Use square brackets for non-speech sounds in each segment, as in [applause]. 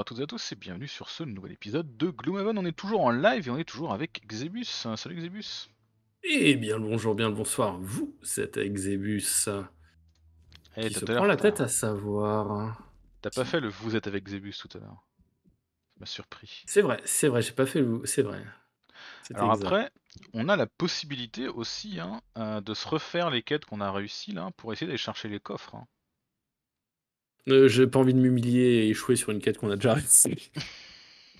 à toutes et à tous et bienvenue sur ce nouvel épisode de Gloomhaven. On est toujours en live et on est toujours avec Xebus. Salut Xebus. Et eh bien le bonjour, bien le bonsoir. Vous, c'est Xebus. Eh, qui se prend la tête à savoir. T'as pas fait le vous êtes avec Xebus tout à l'heure. Ça m'a surpris. C'est vrai, c'est vrai, j'ai pas fait le vous, c'est vrai. Alors après, on a la possibilité aussi hein, euh, de se refaire les quêtes qu'on a réussies là pour essayer d'aller chercher les coffres. Hein. Je euh, J'ai pas envie de m'humilier et échouer sur une quête qu'on a déjà réussie.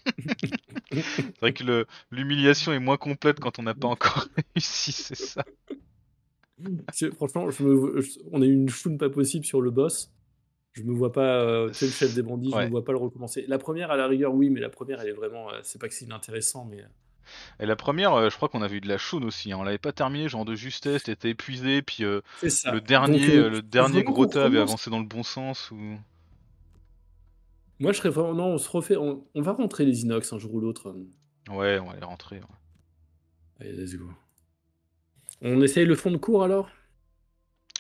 [laughs] c'est vrai que l'humiliation est moins complète quand on n'a pas encore [laughs] réussi, c'est ça. Franchement, on a eu une choune pas possible sur le boss. Je me vois pas, euh, Tu c'est le chef des bandits, je me vois pas le recommencer. La première, à la rigueur, oui, mais la première, elle est vraiment. Euh, c'est pas que c'est inintéressant, mais et la première, euh, je crois qu'on avait eu de la chaune aussi. Hein. On l'avait pas terminé, genre de justesse, était épuisé, puis euh, le dernier, euh, le dernier gros tas avait avancé dans le bon sens. Ou... Moi, je serais vraiment. Non, on se refait. On, va rentrer les inox un jour ou l'autre. Hein. Ouais, on va les rentrer. Allez, let's go. On essaye le fond de cours alors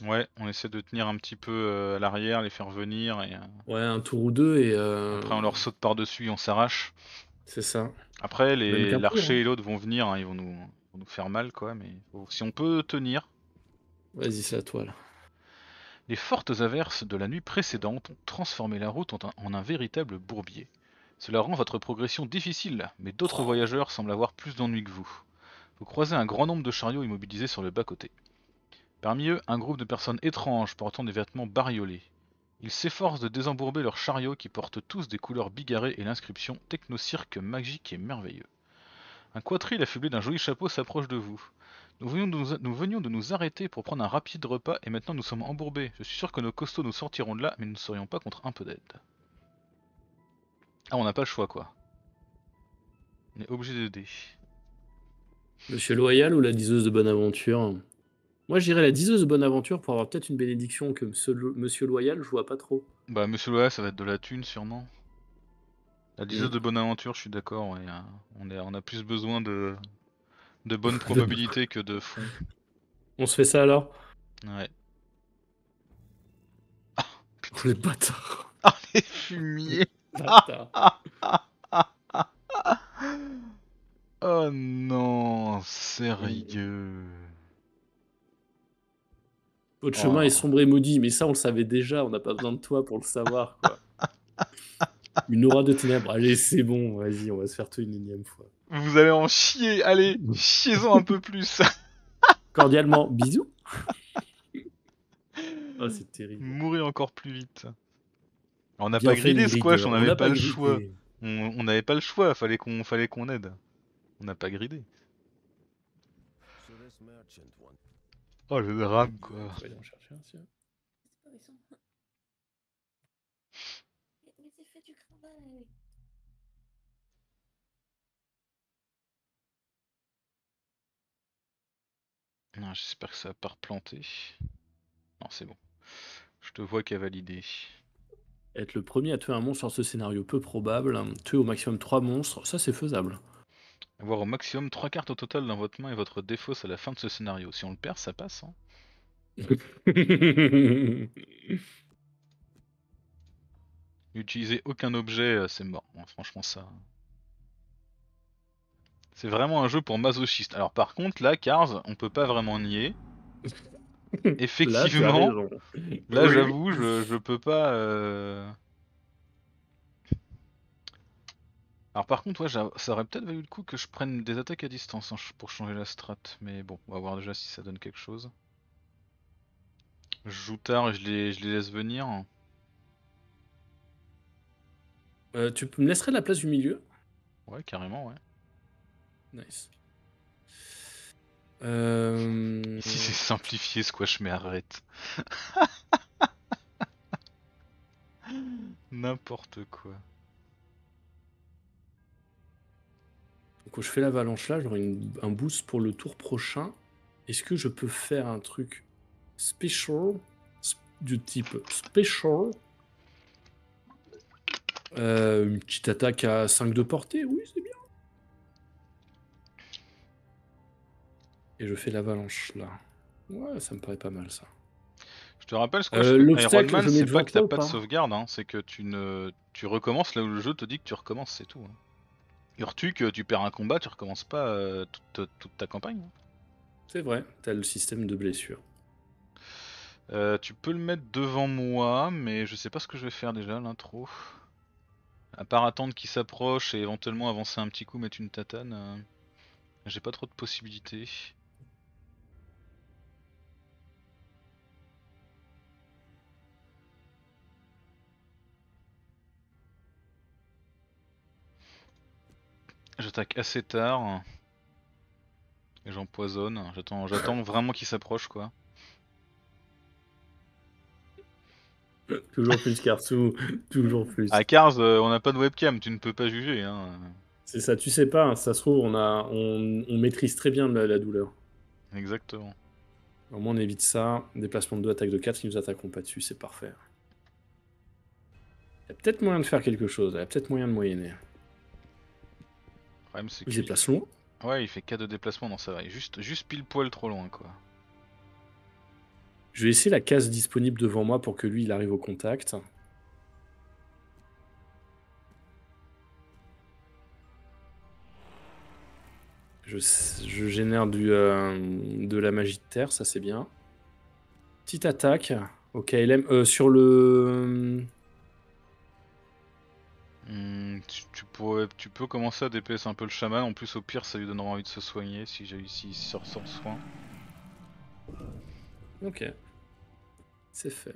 Ouais, on essaie de tenir un petit peu à l'arrière, les faire venir. Et, Ouais, un tour ou deux et. Après, on leur saute par-dessus, on s'arrache. C'est ça. Après, l'archer hein. et l'autre vont venir, hein, ils vont nous, faire mal, quoi. Mais si on peut tenir. Vas-y, c'est à toi là. Les fortes averses de la nuit précédente ont transformé la route en un, en un véritable bourbier. Cela rend votre progression difficile, mais d'autres oh. voyageurs semblent avoir plus d'ennuis que vous. Vous croisez un grand nombre de chariots immobilisés sur le bas-côté. Parmi eux, un groupe de personnes étranges portant des vêtements bariolés. Ils s'efforcent de désembourber leurs chariots qui portent tous des couleurs bigarrées et l'inscription « Technocirque magique et merveilleux ». Un quadrille affublé d'un joli chapeau s'approche de vous. Nous venions de nous, venions de nous, arrêter pour prendre un rapide repas et maintenant nous sommes embourbés. Je suis sûr que nos costauds nous sortiront de là, mais nous ne serions pas contre un peu d'aide. Ah, on n'a pas le choix, quoi. On est obligé d'aider. Monsieur Loyal ou la diseuse de Bonne Aventure moi, je dirais la diseuse bonne aventure pour avoir peut-être une bénédiction que Monsieur, Loyal, je vois pas trop. Bah, Monsieur Loyal, ça va être de la thune, sûrement. La diseuse mm. de bonne aventure, je suis d'accord. Ouais. Hein. On, on, a plus besoin de, de bonnes [laughs] probabilités que de fonds. On se fait ça alors Ouais. les [laughs] bâtards [laughs] ah, les fumiers Oh non, sérieux votre oh. chemin est sombre et maudit, mais ça, on le savait déjà, on n'a pas besoin de toi pour le savoir. [laughs] une aura de ténèbres, allez, c'est bon, vas-y, on va se faire tout une énième fois. Vous allez en chier, allez, chiez-en un peu plus. [laughs] Cordialement, bisous. [laughs] oh, c'est terrible. Mourir encore plus vite. On n'a pas gridé Squash, on n'avait pas, le choix. On n'avait pas le choix, fallait qu'on fallait qu'on aide. On n'a pas gridé. Oh le drame quoi. Ah, j'espère que ça va part planter. Non, c'est bon. Je te vois a validé. Être le premier à tuer un monstre dans ce scénario peu probable, hein. tuer au maximum 3 monstres, ça c'est faisable avoir au maximum 3 cartes au total dans votre main et votre défausse à la fin de ce scénario. Si on le perd, ça passe. Hein [laughs] aucun objet, euh, c'est mort. franchement, ça. Hein. C'est vraiment un jeu pour masochistes. Alors, par contre, là, Cars, on peut pas vraiment nier. [laughs] Effectivement, là, j'avoue, je, peux pas. Euh, Alors par contre, ouais, ça aurait peut-être valu le coup que je prenne des attaques à distance hein, pour changer la strat, mais bon, on va voir déjà si ça donne quelque chose. Je joue tard et je les, laisse venir. Euh, tu me laisserais la place du milieu Ouais, carrément, ouais. Nice. Euh... Ici [laughs] c'est simplifié Squash, mais arrête. [laughs] N'importe quoi. quand je fais l'avalanche là, j'aurai un boost pour le tour prochain. Est-ce que je peux faire un truc special du type special euh, Une petite attaque à 5 de portée, oui, c'est bien. Et je fais l'avalanche là. Ouais, ça me paraît pas mal ça. Je te rappelle ce que euh, Iron c'est pas que t'as pas, de hein. sauvegarde, hein, c'est que tu ne tu recommences là où le jeu te dit que tu recommences, c'est tout. Hein que tu perds un combat, tu recommences pas euh, toute, ta campagne. C'est vrai, t'as le système de blessure. Euh, tu peux le mettre devant moi, mais je sais pas ce que je vais faire déjà, l'intro. À part attendre qu'il s'approche et éventuellement avancer un petit coup, mettre une tatane, euh, j'ai pas trop de possibilités. J'attaque assez tard. Et j'empoisonne. J'attends, j'attends [laughs] vraiment qu'il s'approche, quoi. toujours plus Karsou, toujours plus. À Cars, euh, on n'a pas de webcam, tu ne peux pas juger. Hein. C'est ça, tu sais pas, hein. ça se trouve, on, a, on, maîtrise très bien la, douleur. Exactement. Au moins, on évite ça. Déplacement de 2, attaque de 4, qui nous attaqueront pas dessus, c'est parfait. Il y a peut-être moyen de faire quelque chose, il y a peut-être moyen de moyenner. Il déplace loin. Ouais, il fait cas de déplacement, non, ça va. Juste, juste pile poil trop loin, quoi. Je vais laisser la case disponible devant moi pour que lui, il arrive au contact. Je, génère du, euh, de la magie de terre, ça c'est bien. Petite attaque Ok, KLM. aime euh, sur le Hmm, tu, tu peux commencer à DPS un peu le chaman, en plus au pire ça lui donnera envie de se soigner si j'ai ici sort sans soin. Ok. C'est fait.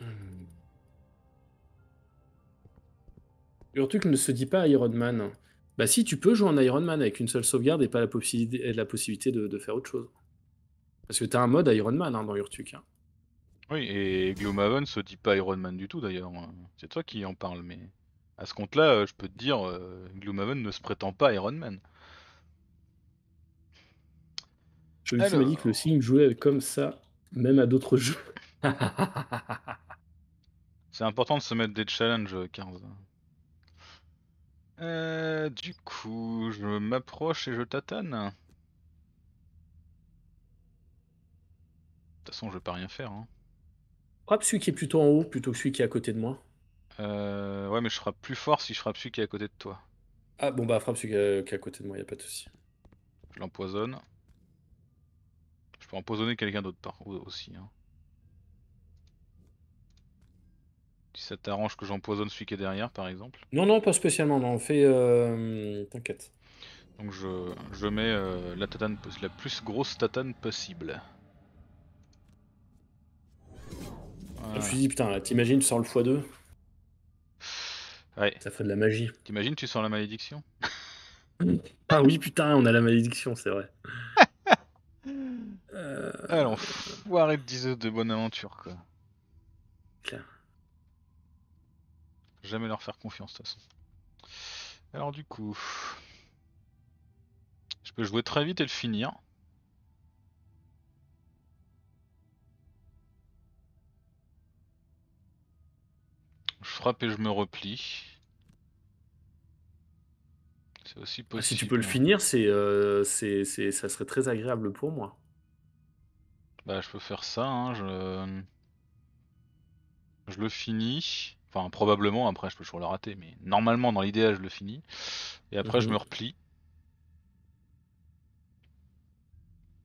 Hmm. Urtuk ne se dit pas Iron Man. Bah si, tu peux jouer en Iron Man avec une seule sauvegarde et pas la, la possibilité de, faire autre chose. Parce que t'as un mode Iron Man hein, dans Urtuk. Hein. Oui, et Gloomhaven se dit pas Iron Man du tout d'ailleurs. Hein. C'est toi qui en parle, mais à ce compte-là, euh, je peux te dire, euh, Gloomhaven ne se prétend pas Iron Man. Je me dit que le signe jouait comme ça, même à d'autres [laughs] jeux. C'est important de se mettre des challenges, 15. Euh, du coup, je m'approche et je tâtonne. De toute façon, je vais pas rien faire. Hein. Frappe celui qui est plutôt en haut plutôt que celui qui est à côté de moi. Euh, ouais, mais je frappe plus fort si je frappe celui qui est à côté de toi. Ah bon, bah frappe celui qui est à côté de moi, y a pas de souci. Je l'empoisonne. Je peux empoisonner quelqu'un d'autre par aussi. Hein. Si ça t'arrange que j'empoisonne celui qui est derrière, par exemple. Non, non, pas spécialement, non. fait Euh... T'inquiète. Donc je, mets euh, la tatane, la plus grosse tatane possible. Je me suis dit, putain, t'imagines, tu sors le x2 Ouais. Ça fait de la magie. T'imagines, tu sors la malédiction [laughs] Ah oui, putain, on a la malédiction, c'est vrai. euh... faut arrêter de 10 de bonne aventure, quoi. Claire. Jamais leur faire confiance, de toute façon. Alors, du coup. Je peux jouer très vite et le finir. frappe et je me replie. C'est aussi ah, Si tu peux le finir, euh, c'est, c'est, ça serait très agréable pour moi. Bah, je peux faire ça. Hein, je... je le finis. Enfin, probablement. Après, je peux toujours le rater. Mais normalement, dans l'idéal, je le finis. Et après, je mhm. me replie.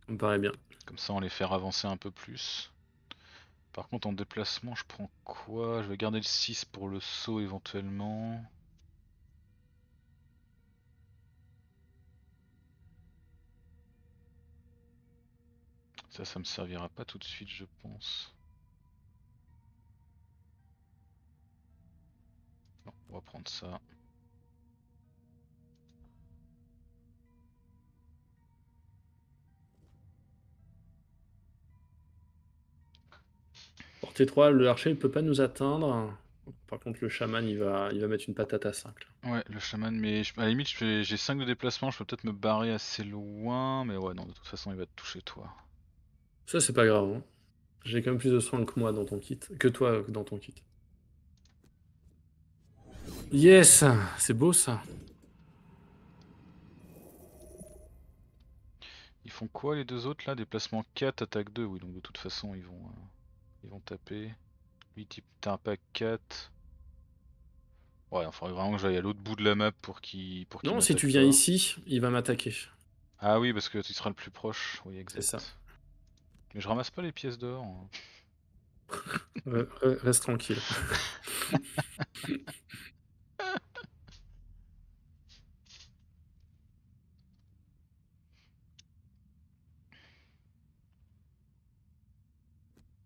on paraît bien. Comme ça, on les fait avancer un peu plus. Par contre, en déplacement, je prends quoi Je vais garder le 6 pour le saut éventuellement. Ça, ça me servira pas tout de suite, je pense. on va prendre ça. T3, le archer ne peut pas nous atteindre. Par contre, le chaman, il va, il va mettre une patate à 5. Ouais, le chaman, mais à la limite, j'ai 5 de déplacement, je peux peut-être me barrer assez loin, mais ouais, non, de toute façon, il va te toucher, toi. Ça, c'est pas grave. Hein. J'ai quand même plus de soins que moi dans ton kit, que toi dans ton kit. Yes, c'est beau ça. Ils font quoi les deux autres là Déplacement 4, attaque 2, oui, donc de toute façon, ils vont. Euh, ils vont taper. Lui un pack 4. Ouais, il faudrait vraiment que j'aille à l'autre bout de la map pour qu'il. non, si tu viens ici, il va m'attaquer. Ah oui, parce que tu seras le plus proche. Oui, exact. C'est ça. Mais je ramasse pas les pièces dehors. Hein. [laughs] reste tranquille. [laughs]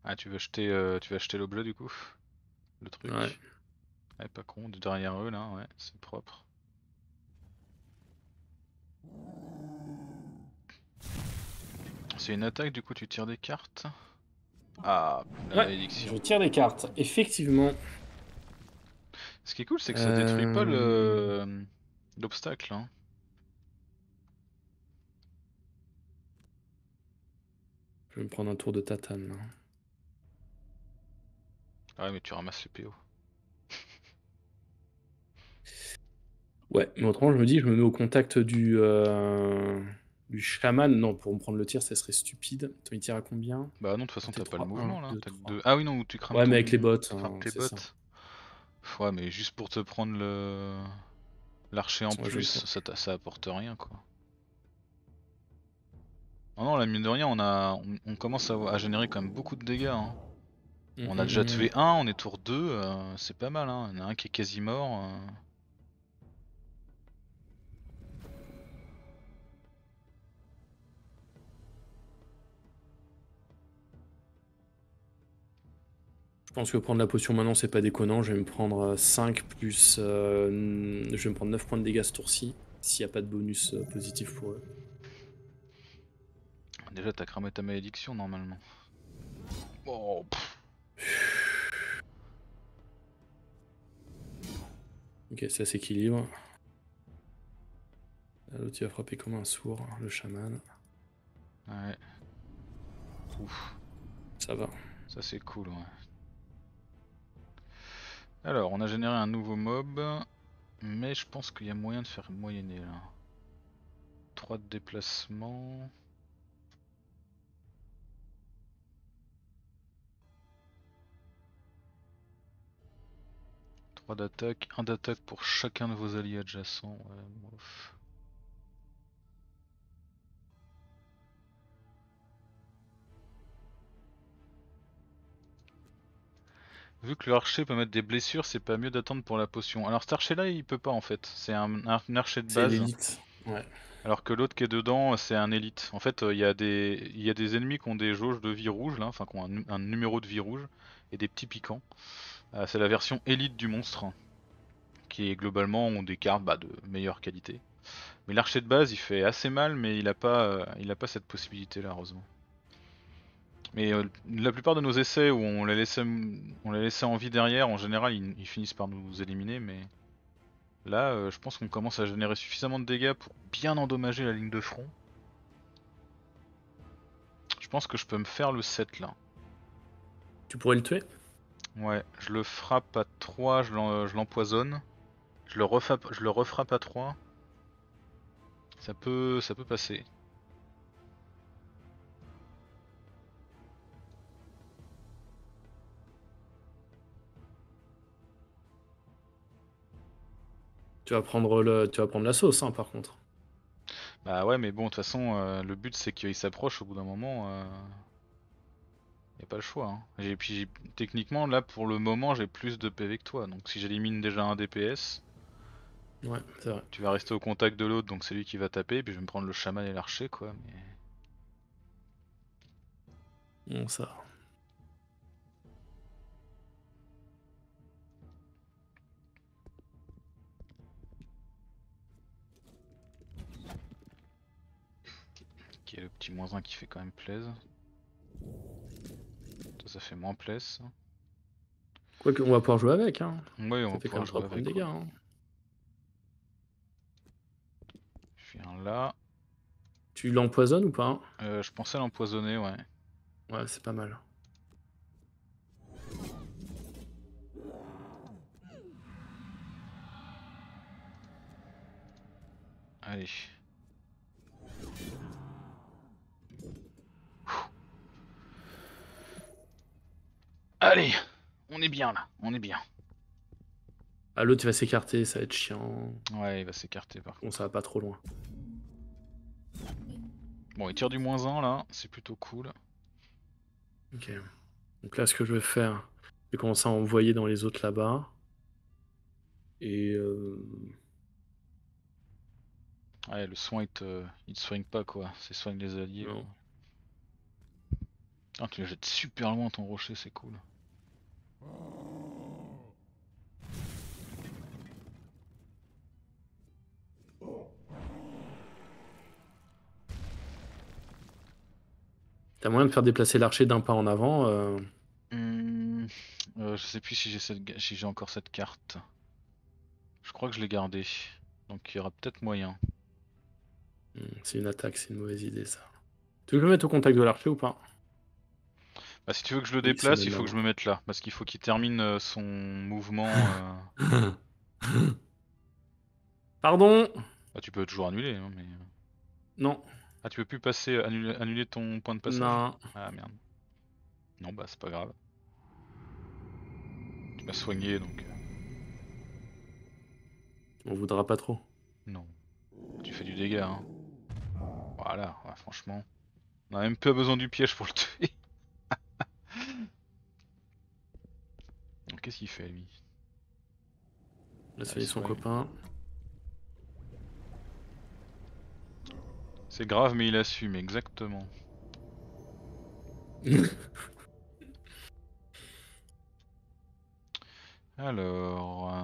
Ah, tu veux acheter euh, tu vas du coup Le truc ouais. pas con, de derrière eux là, ouais, c'est propre. C'est une attaque, du coup tu tires des cartes Ah, la malédiction. Je tire des cartes, effectivement. Ce qui est cool, c'est que ça détruit pas euh. l'obstacle. Hein. Je vais me prendre un tour de tatane là. Ah ouais, mais tu ramasses le PO. [laughs] ouais, mais autrement, je me dis, je me mets au contact du, euh, du chaman. Non, pour me prendre le tir, ça serait stupide. Toi, il tire à combien Bah non, de toute façon, t'as pas le mouvement là. Ah oui, non, tu crames. Ouais, mais avec les bottes. Hein, tes bottes. Ouais, mais juste pour te prendre le. L'archer en plus, ça, ça apporte rien quoi. Oh non, la mine de rien, on, a, on, commence à, générer quand même beaucoup de dégâts. Hein on mm, a déjà mm, tué mm. un, on est tour 2, euh, c'est pas mal, hein. en a un qui est quasi mort. Euh. Je pense que prendre la potion maintenant c'est pas déconnant, je vais me prendre 5 euh, plus... je vais me prendre 9 points de dégâts ce tour-ci, s'il n'y a pas de bonus positif pour eux. Déjà t'as cramé ta malédiction normalement. Oh, [sighs] Ok, ça s'équilibre. L'autre il va frapper comme un sourd, le chaman. Ouais. Ça va. Ça c'est cool, Alors, on a généré un nouveau mob, mais je pense qu'il y a moyen de faire moyenner là. 3 de déplacement. 3 d'attaque, 1 d'attaque pour chacun de vos alliés adjacents. Vu que le archer peut mettre des blessures, c'est pas mieux d'attendre pour la potion. Alors cet archer là, il peut pas en fait. C'est un, archer de base. Alors que l'autre qui est dedans, c'est un élite. En fait, euh, il y, a des, y a des ennemis qui ont des jauges de vie rouge, là, enfin qui ont un, un numéro de vie rouge, et des petits piquants. Euh, c'est la version élite du monstre, hein, qui est globalement ont des cartes bah, de meilleure qualité. Mais l'archer de base il fait assez mal, mais il n'a pas, euh, pas cette possibilité là, heureusement. Mais euh, la plupart de nos essais où on les laissait, on en vie derrière, en général ils, ils finissent par nous éliminer, mais là je pense qu'on commence à générer suffisamment de dégâts pour bien endommager la ligne de front. Je pense que je peux me faire le 7 là. Tu pourrais le tuer Ouais, je le frappe à 3, je l'empoisonne. Je, le refrappe, à 3. Ça peut, ça peut passer. Tu vas prendre le, tu vas prendre la sauce, hein, par contre. Bah ouais, mais bon, de toute façon, euh, le but c'est qu'il s'approche au bout d'un moment. Euh pas le choix. Et hein. puis techniquement, là pour le moment, j'ai plus de PV que toi. Donc si j'élimine déjà un DPS, tu vas rester au contact de l'autre, donc c'est lui qui va taper. puis je vais me prendre le chaman et l'archer, quoi. Mais... Bon, ça. est le petit moins 1 qui fait quand même plaise fait moins place. quoi on va pouvoir jouer avec. Hein. Oui, on va fait quand jouer avec. Dégâts, hein. Je viens là. Tu l'empoisonnes ou pas hein euh, Je pensais l'empoisonner, ouais. Ouais, c'est pas mal. Allez. Allez, on est bien là, on est bien. Ah, l'autre il va s'écarter, ça va être chiant. Ouais, il va s'écarter par contre. Bon, ça va pas trop loin. Bon, il tire du moins un là, c'est plutôt cool. Ok. Donc là, ce que je vais faire, je vais commencer à envoyer dans les autres là-bas. Et. Euh... Ouais, le soin il te, soigne pas quoi, c'est soigne les alliés. Ah, tu le jettes super loin ton rocher, c'est cool. T'as moyen de faire déplacer l'archer d'un pas en avant euh. Hmm. Euh, Je sais plus si j'ai encore cette carte. Je crois que je l'ai gardée. Donc il y aura peut-être moyen. Hmm, c'est une attaque, c'est une mauvaise idée ça. Tu veux le mettre au contact de l'archer ou pas bah, si tu veux que je le déplace, il faut que je me mette là, parce qu'il faut qu'il termine euh, son mouvement. Euh. [laughs] Pardon Bah, tu peux toujours annuler, hein, mais. Euh. Non. Ah, tu peux plus passer, annuler, ton point de passage Non. Ah merde. Non, bah, c'est pas grave. Tu m'as soigné donc. On voudra pas trop. Non. Tu fais du dégât, hein. Voilà, franchement. On a même pas besoin du piège pour le tuer. qu'est-ce qu'il fait lui Là, c'est ah, son copain. C'est grave, mais il assume, exactement. [laughs] Alors. Euh,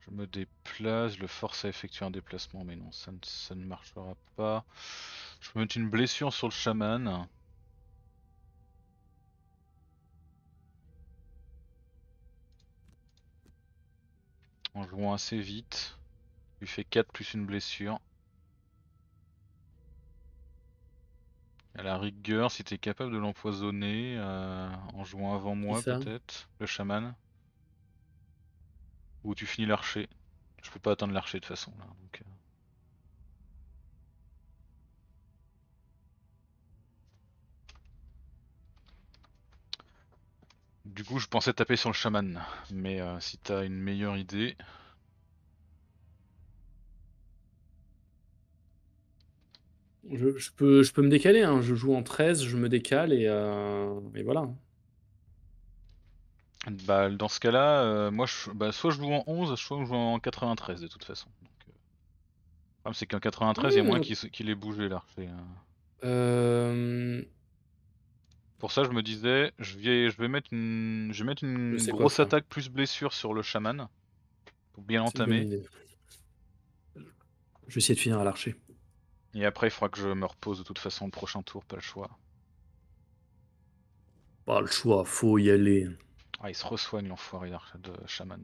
je me déplace, je le force à effectuer un déplacement, mais non, ça ne, marchera pas. Je peux mettre une blessure sur le chaman. en jouant assez vite. Lui fait 4 plus une blessure. À la rigueur, si t'es capable de l'empoisonner euh, en jouant avant moi peut-être, le chaman. Ou tu finis l'archer. Je peux pas atteindre l'archer de toute façon là. Donc, euh. Du coup, je pensais taper sur le chaman, mais si euh, si t'as une meilleure idée. Je, peux, je peux me décaler, hein. je joue en 13, je me décale et, euh, voilà. Bah, dans ce cas-là, euh, moi, je, bah, soit je joue en 11, soit je joue en 93 de toute façon. Euh, c'est qu'en 93, il y a ah moins qu'il qu ait bougé là. Euh. Pour ça, je me disais, je vais, mettre une, grosse attaque plus blessure sur le chaman. Pour bien l'entamer. Je vais essayer de finir à l'archer. Et après, il faudra que je me repose de toute façon le prochain tour, pas le choix. Pas le choix, faut y aller. Ah, il se ressoigne l'enfoiré de chaman.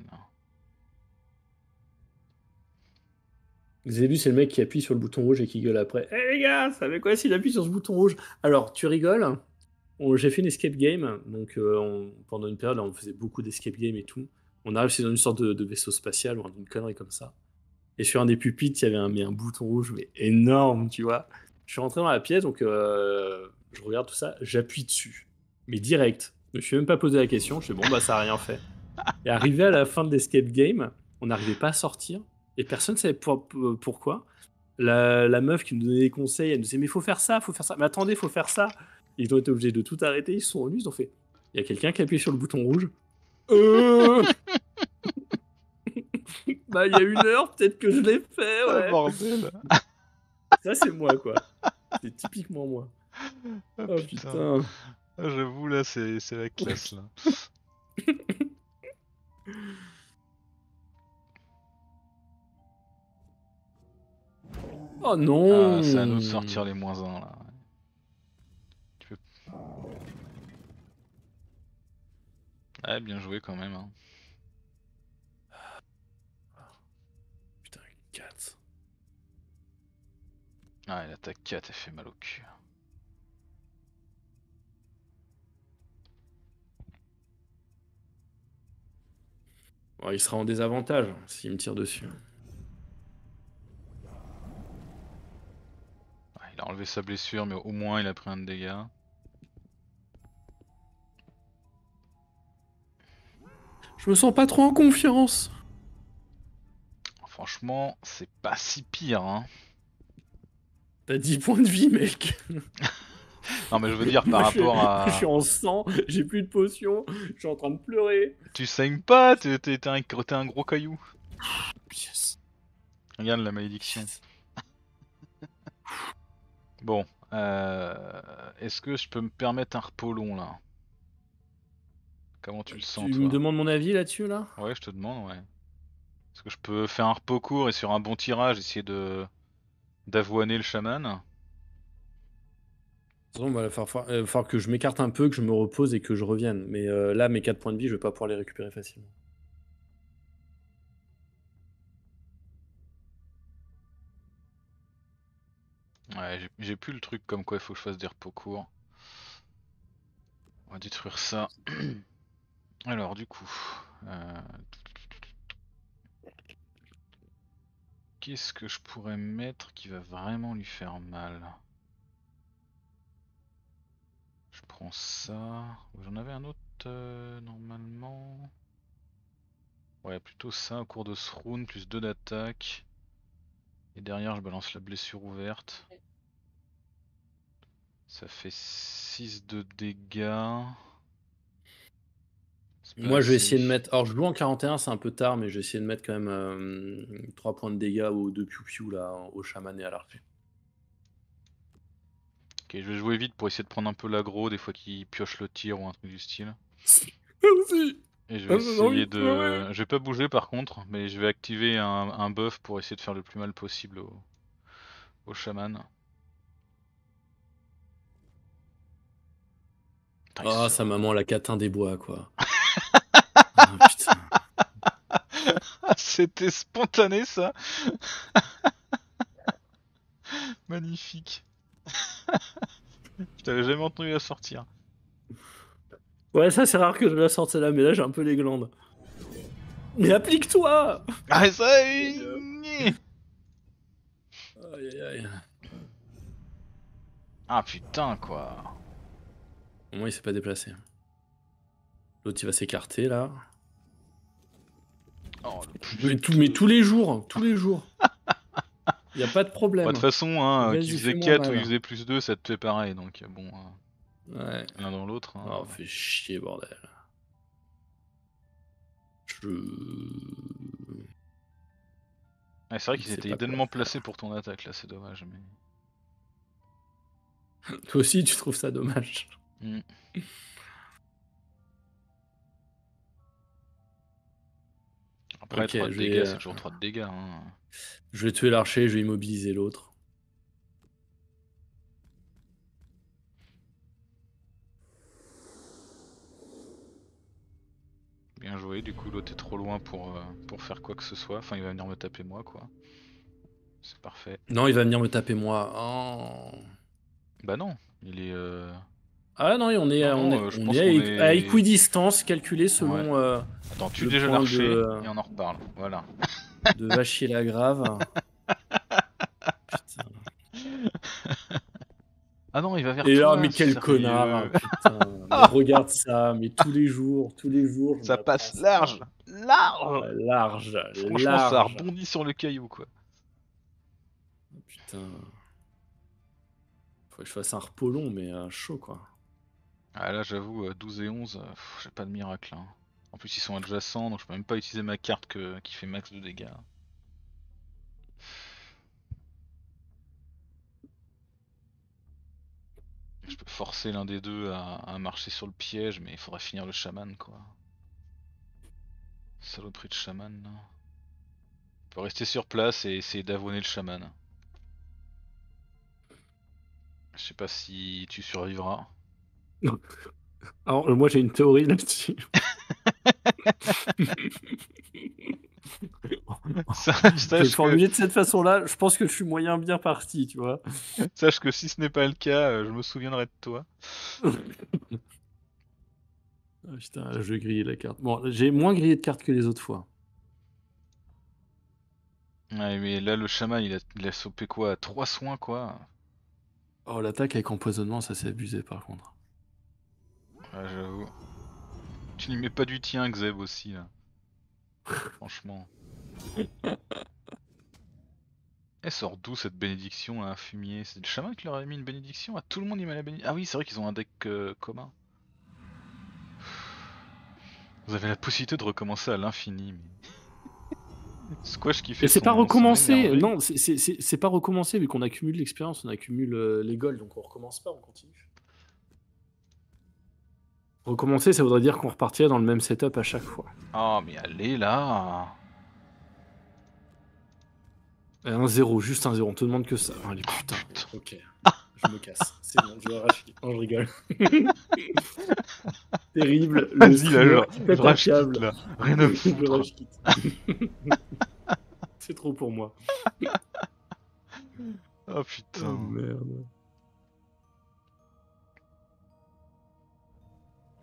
avez vu, c'est le mec qui appuie sur le bouton rouge et qui gueule après. Eh les gars, ça fait quoi s'il appuie sur ce bouton rouge Alors, tu rigoles, j'ai fait une escape game, donc euh, pendant une période, on faisait beaucoup d'escape game et tout. On arrive, c'est dans une sorte de, vaisseau spatial ou une connerie comme ça. Et sur un des pupitres, il y avait un, bouton rouge, mais énorme, tu vois. Je suis rentré dans la pièce, donc euh, je regarde tout ça, j'appuie dessus, mais direct. Je ne suis même pas posé la question, je suis bon, bah ça a rien fait. Et arrivé à la fin de l'escape game, on n'arrivait pas à sortir, et personne ne savait pourquoi. La, meuf qui nous donnait des conseils, elle nous disait, mais faut faire ça, faut faire ça, mais attendez, faut faire ça. Ils ont été obligés de tout arrêter. Ils sont en ils ont fait il y a quelqu'un qui a appuyé sur le bouton rouge. Euh [laughs] bah, il y a une heure, peut-être que je l'ai fait, oh, ouais. Ça, c'est moi, quoi. C'est typiquement moi. Ah, oh, putain. Ah, j'avoue, là, c'est la classe, là. [laughs] oh non ah, C'est à nous de sortir les moins 1, là. Ah, ouais, bien joué quand même. Hein. Putain, 4. Ah, attaque 4, elle fait mal au cul. il sera en désavantage hein, s'il me tire dessus. Hein. Ah, il a enlevé sa blessure, mais au moins il a pris un dégât. Je me sens pas trop en confiance. Franchement, c'est pas si pire. Hein. T'as 10 points de vie, mec. [laughs] non, mais je veux dire par rapport à. [laughs] Je suis en sang, j'ai plus de potions, je suis en train de pleurer. Tu saignes pas, t'es, un, gros caillou. Ah, Regarde la malédiction. [laughs] bon, euh, est-ce que je peux me permettre un repos long là Comment tu le sens Tu me demandes mon avis là-dessus, là, Ouais, je te demande, ouais. Est-ce que je peux faire un repos court et sur un bon tirage essayer de d'avoiner le chaman De toute il va falloir, que je m'écarte un peu, que je me repose et que je revienne. Mais euh, là, mes 4 points de vie, je vais pas pouvoir les récupérer facilement. Ouais, j'ai plus le truc comme quoi il faut que je fasse des repos courts. On va détruire ça. [clears throat] Alors, du coup. Euh, qu'est-ce que je pourrais mettre qui va vraiment lui faire mal Je prends ça. J'en avais un autre euh, normalement. Ouais, plutôt ça, au cours de ce round, plus 2 d'attaque. Et derrière, je balance la blessure ouverte. Ça fait 6 de dégâts. Moi, je vais essayer de mettre. Alors, je joue en 41, c'est un peu tard, mais je vais essayer de mettre quand même 3 euh, points de dégâts aux deux piou-piou, là, au chaman et à l'archer. Ok, je vais jouer vite pour essayer de prendre un peu l'aggro, des fois qu'il pioche le tir ou un truc du style. [laughs] Et je ah, vais essayer de. Je vais pas bouger par contre, mais je vais activer un, buff pour essayer de faire le plus mal possible au, chaman. oh, sa maman, la catin des bois, quoi. [laughs] C'était spontané ça. [laughs] Magnifique. [laughs] Je t'avais jamais entendu la sortir. Ouais, ça c'est rare que je la sorte là, mais là j'ai un peu les glandes. Mais applique-toi Ah Aïe aïe aïe. Ah putain quoi Au moins il s'est pas déplacé. L'autre il va s'écarter là mais, oh, mais, tous les jours, hein, tous les jours. Il [laughs] n'y a pas de problème. Bah, de toute façon, hein, qu'il faisait 4 ou il hein. faisait plus 2, ça te fait pareil. Donc bon, hein. ouais. l'un dans l'autre. Oh, fait chier, bordel. Je... c'est vrai qu'ils étaient idéalement placés pour ton attaque là, c'est dommage. Mais... [laughs] Toi aussi, tu trouves ça dommage. Hmm. Ok, dégâts, c'est toujours 3 de dégâts. Hein. Je vais tuer l'archer, je vais immobiliser l'autre. Bien joué, du coup l'autre est trop loin pour, euh, pour faire quoi que ce soit. Enfin, il va venir me taper moi, quoi. C'est parfait. Non, il va venir me taper moi. Oh. Bah non, il est... Euh... Ah non, on est, euh, on est, à, équidistance calculée selon. Euh, Attends, tu déjà l'archer euh, et on en reparle. Voilà. de vachier la grave. [laughs] putain. Ah non, il va vers Et là, mais quel connard [laughs] putain. regarde ça, mais tous les jours, tous les jours. Ça passe large, large, large. Franchement, ça rebondit sur le caillou, quoi. Putain. Faut que je fasse un long, mais un chaud, quoi. Ah là j'avoue, 12 euh, et 11, euh, j'ai pas de miracle. Hein. En plus ils sont adjacents, donc je peux même pas utiliser ma carte qui fait max de dégâts. Je peux forcer l'un des deux à, marcher sur le piège, mais il faudrait finir le chaman quoi. Saloperie de chaman là. On peut rester sur place et essayer d'avonner le chaman. Je sais pas si tu survivras. [laughs] Alors, moi, j'ai une théorie là-dessus. [laughs] [laughs] Sache formulé de cette façon-là, je pense que je suis moyen bien parti, tu vois. Sache que si ce n'est pas le cas, euh, je me souviendrai de toi. Ah, putain, je griller la carte. Bon, j'ai moins grillé de cartes que les autres fois. Ouais, mais là, le chaman, il a, il quoi Trois soins, quoi Oh, l'attaque avec empoisonnement, ça s'est abusé, par contre. Ah, j'avoue. Tu n'y mets pas du tien, Xeb, aussi, là. Franchement. [laughs] Elle sort d'où cette bénédiction un fumier C'est le chaman qui leur a mis une bénédiction À ah, tout le monde il met la bénédiction Ah oui, c'est vrai qu'ils ont un deck euh, commun. Vous avez la possibilité de recommencer à l'infini. [laughs] Squash qui fait. c'est pas recommencer Non, c'est pas recommencer, vu qu'on accumule l'expérience, on accumule euh, les golds, donc on recommence pas, on continue. Recommencer, ça voudrait dire qu'on repartirait dans le même setup à chaque fois. Oh, mais allez là Un zéro, juste un zéro, on te demande que ça. Allez, oh, putain, ok. Je me casse, c'est bon, je rachète. Non, oh, je rigole. [laughs] Terrible, le y là, je Là. Rien Je [laughs] c'est trop pour moi. oh putain. Oh, merde.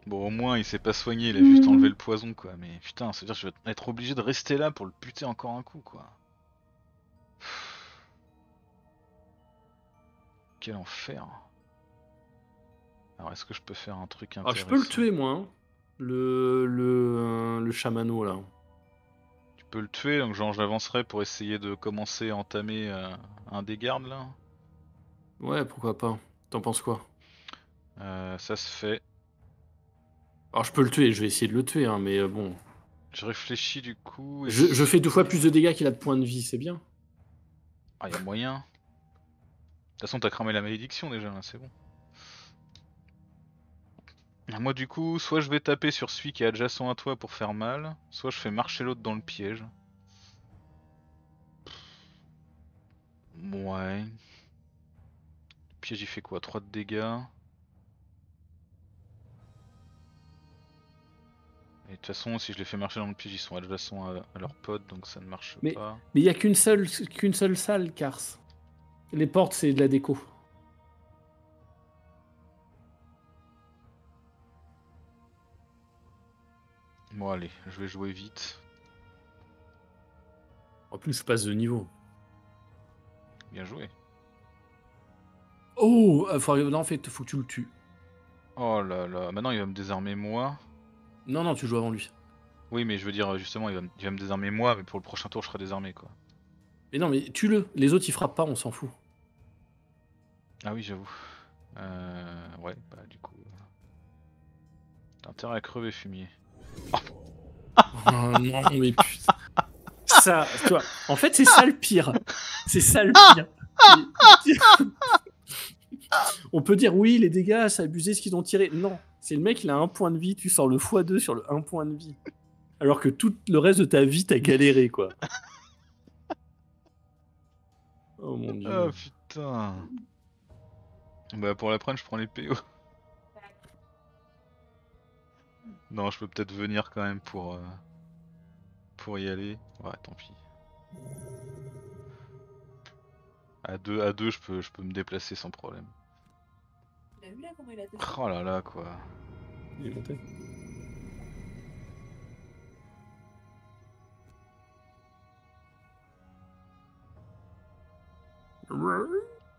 Bon, au moins, il s'est pas soigné, il a juste enlevé mhm. le poison, quoi. Mais putain, ça veut dire que je vais être obligé de rester là pour le buter encore un coup, quoi. [sighs] Quel enfer. Alors, est-ce que je peux faire un truc intéressant Ah, je peux le tuer, moi. Hein. Le, le, euh, le chamano, là. Tu peux le tuer, donc genre j'avancerai pour essayer de commencer à entamer euh, un des gardes, là Ouais, pourquoi pas. T'en penses quoi euh, Ça se fait. Alors je peux le tuer, je vais essayer de le tuer, hein, mais euh, bon. Je réfléchis du coup. Je, fais deux fois plus de dégâts qu'il a de points de vie, c'est bien. Ah, y'a moyen. De toute façon, t'as cramé la malédiction déjà, là, hein, c'est bon. Ah, moi, du coup, soit je vais taper sur celui qui est adjacent à toi pour faire mal, soit je fais marcher l'autre dans le piège. Ouais. Le piège, il fait quoi 3 de dégâts. Et de toute façon, si je les fais marcher dans le piège, ils sont de à, leur pote, donc ça ne marche pas. Mais il n'y a qu'une seule, qu'une seule salle, Kars. Les portes, c'est de la déco. Bon, allez, je vais jouer vite. En plus, passe de niveau. Bien joué. Oh, euh, en fait, faut que tu le tues. Oh là là, maintenant il va me désarmer moi. Non, non, tu joues avant lui. Oui, mais je veux dire, justement, il va, me- désarmer moi, mais pour le prochain tour, je serai désarmé, quoi. Mais non, mais tue-le. Les autres, ils frappent pas, on s'en fout. Ah oui, j'avoue. Euh, ouais, bah du coup. Euh, t'as intérêt à crever, fumier. [laughs] Oh non, mais putain. Ça, toi En fait, c'est ça le pire. C'est ça le pire. [laughs] on peut dire oui, les dégâts, ça abusé ce qu'ils ont tiré. Non, c'est le mec, il a un point de vie, tu sors le x2 sur le 1 point de vie. Alors que tout le reste de ta vie, t'as galéré, quoi. [laughs] oh mon dieu. Oh putain. Bah, pour la je prends les PO. Non, je peux peut-être venir quand même pour, euh, pour y aller. Ouais, tant pis. À deux, à deux je, peux, je peux me déplacer sans problème. Oh là là quoi. Il est monté.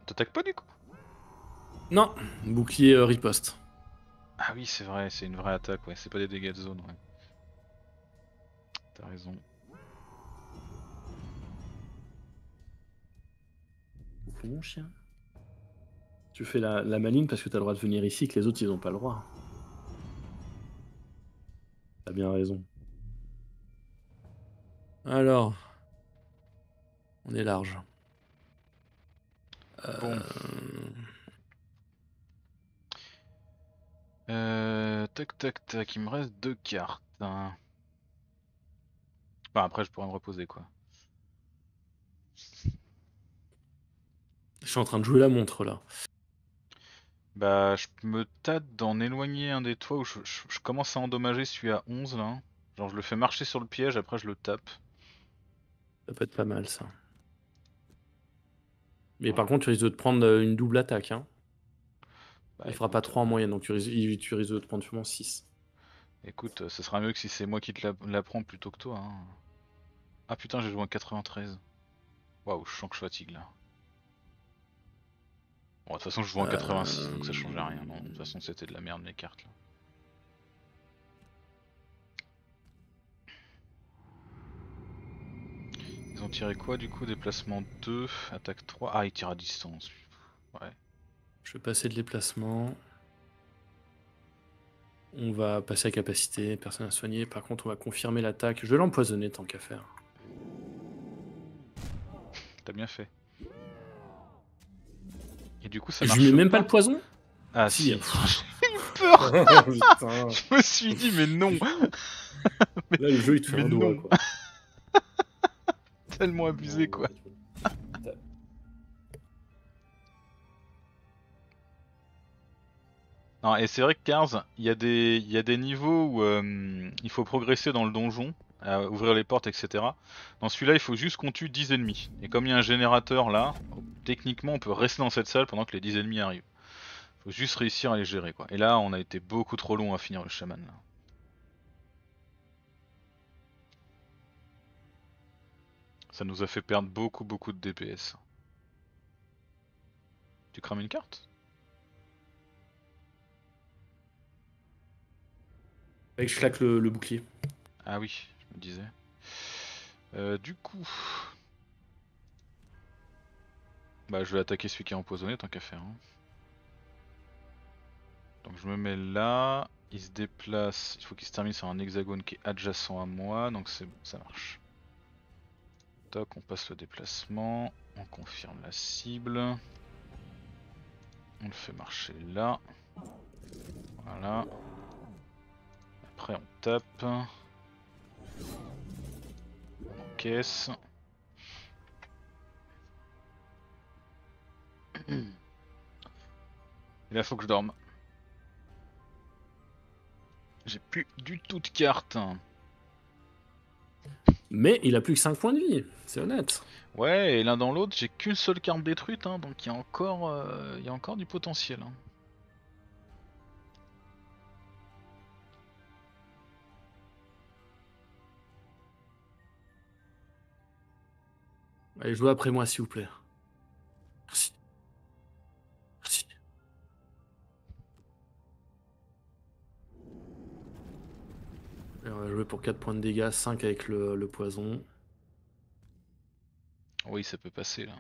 T'attaques pas du coup Non, bouclier euh, riposte. Ah oui, c'est vrai, c'est une vraie attaque, ouais, c'est pas des dégâts de zone, ouais. T'as raison. Mon chien. Tu fais la, la maline parce que t'as le droit de venir ici, que les autres ils ont pas le droit. T'as bien raison. Alors, on est large. Bon. Euh. Euh, tac tac tac, il me reste deux cartes. Bah après, je pourrais me reposer quoi. Je suis en train de jouer la montre là. Bah, je me tâte d'en éloigner un des toits où je, commence à endommager celui à 11 là. Genre, je le fais marcher sur le piège, après je le tape. Ça peut être pas mal ça. Mais par contre, tu risques de te prendre euh, une double attaque. Hein. Bah, il fera pas 3 euh, en moyenne, donc tu risques, de te prendre sûrement 6. Écoute, euh, ce sera mieux que si c'est moi qui te la, prends plutôt que toi. Hein. Ah putain, j'ai joué à 93. Waouh, je sens que je fatigue là. Bon, de toute façon, je joue en 86, donc ça changeait rien. de toute façon, c'était de la merde, mes cartes. Là. Ils ont tiré quoi du coup Déplacement 2, attaque 3. Ah, ils tirent à distance. Ouais. Je vais passer de déplacement. On va passer à capacité, personne à soigner. Par contre, on va confirmer l'attaque. Je vais l'empoisonner tant qu'à faire. T'as bien fait. Et du coup, ça marche. Je mets même pas, le poison Ah si. J'ai [laughs] peur [laughs] oh, [laughs] Je me suis dit, mais non Là, le jeu, il te fait un quoi. Tellement abusé, ah, quoi. Non, et c'est vrai que 15, il y, y, a des niveaux où euh, il faut progresser dans le donjon ouvrir les portes, etc. Dans celui-là, il faut juste qu'on tue 10 ennemis. Et comme il y a un générateur là, techniquement, on peut rester dans cette salle pendant que les 10 ennemis arrivent. Faut juste réussir à les gérer, quoi. Et là, on a été beaucoup trop long à finir le chaman, là. Ça nous a fait perdre beaucoup, beaucoup de DPS. Tu crames une carte je claque le bouclier. Ah oui, euh, du coup. Bah, je vais attaquer celui qui est empoisonné, tant qu'à faire. Hein. Donc, je me mets là. Il se déplace. Il faut qu'il se termine sur un hexagone qui est adjacent à moi. Donc, c'est ça marche. Toc, on passe le déplacement. On confirme la cible. On le fait marcher là. Voilà. Après, on tape caisse. Et faut que je dorme. J'ai plus du tout de cartes. Mais il a plus que 5 points de vie, c'est honnête. Ouais, et l'un dans l'autre, j'ai qu'une seule carte détruite, hein, donc il y, a encore, euh, il y a encore du potentiel. Hein. Allez, jouez après moi, s'il vous plaît. Merci. Merci. on va jouer pour 4 points de dégâts, 5 avec le, poison. Oui, ça peut passer là.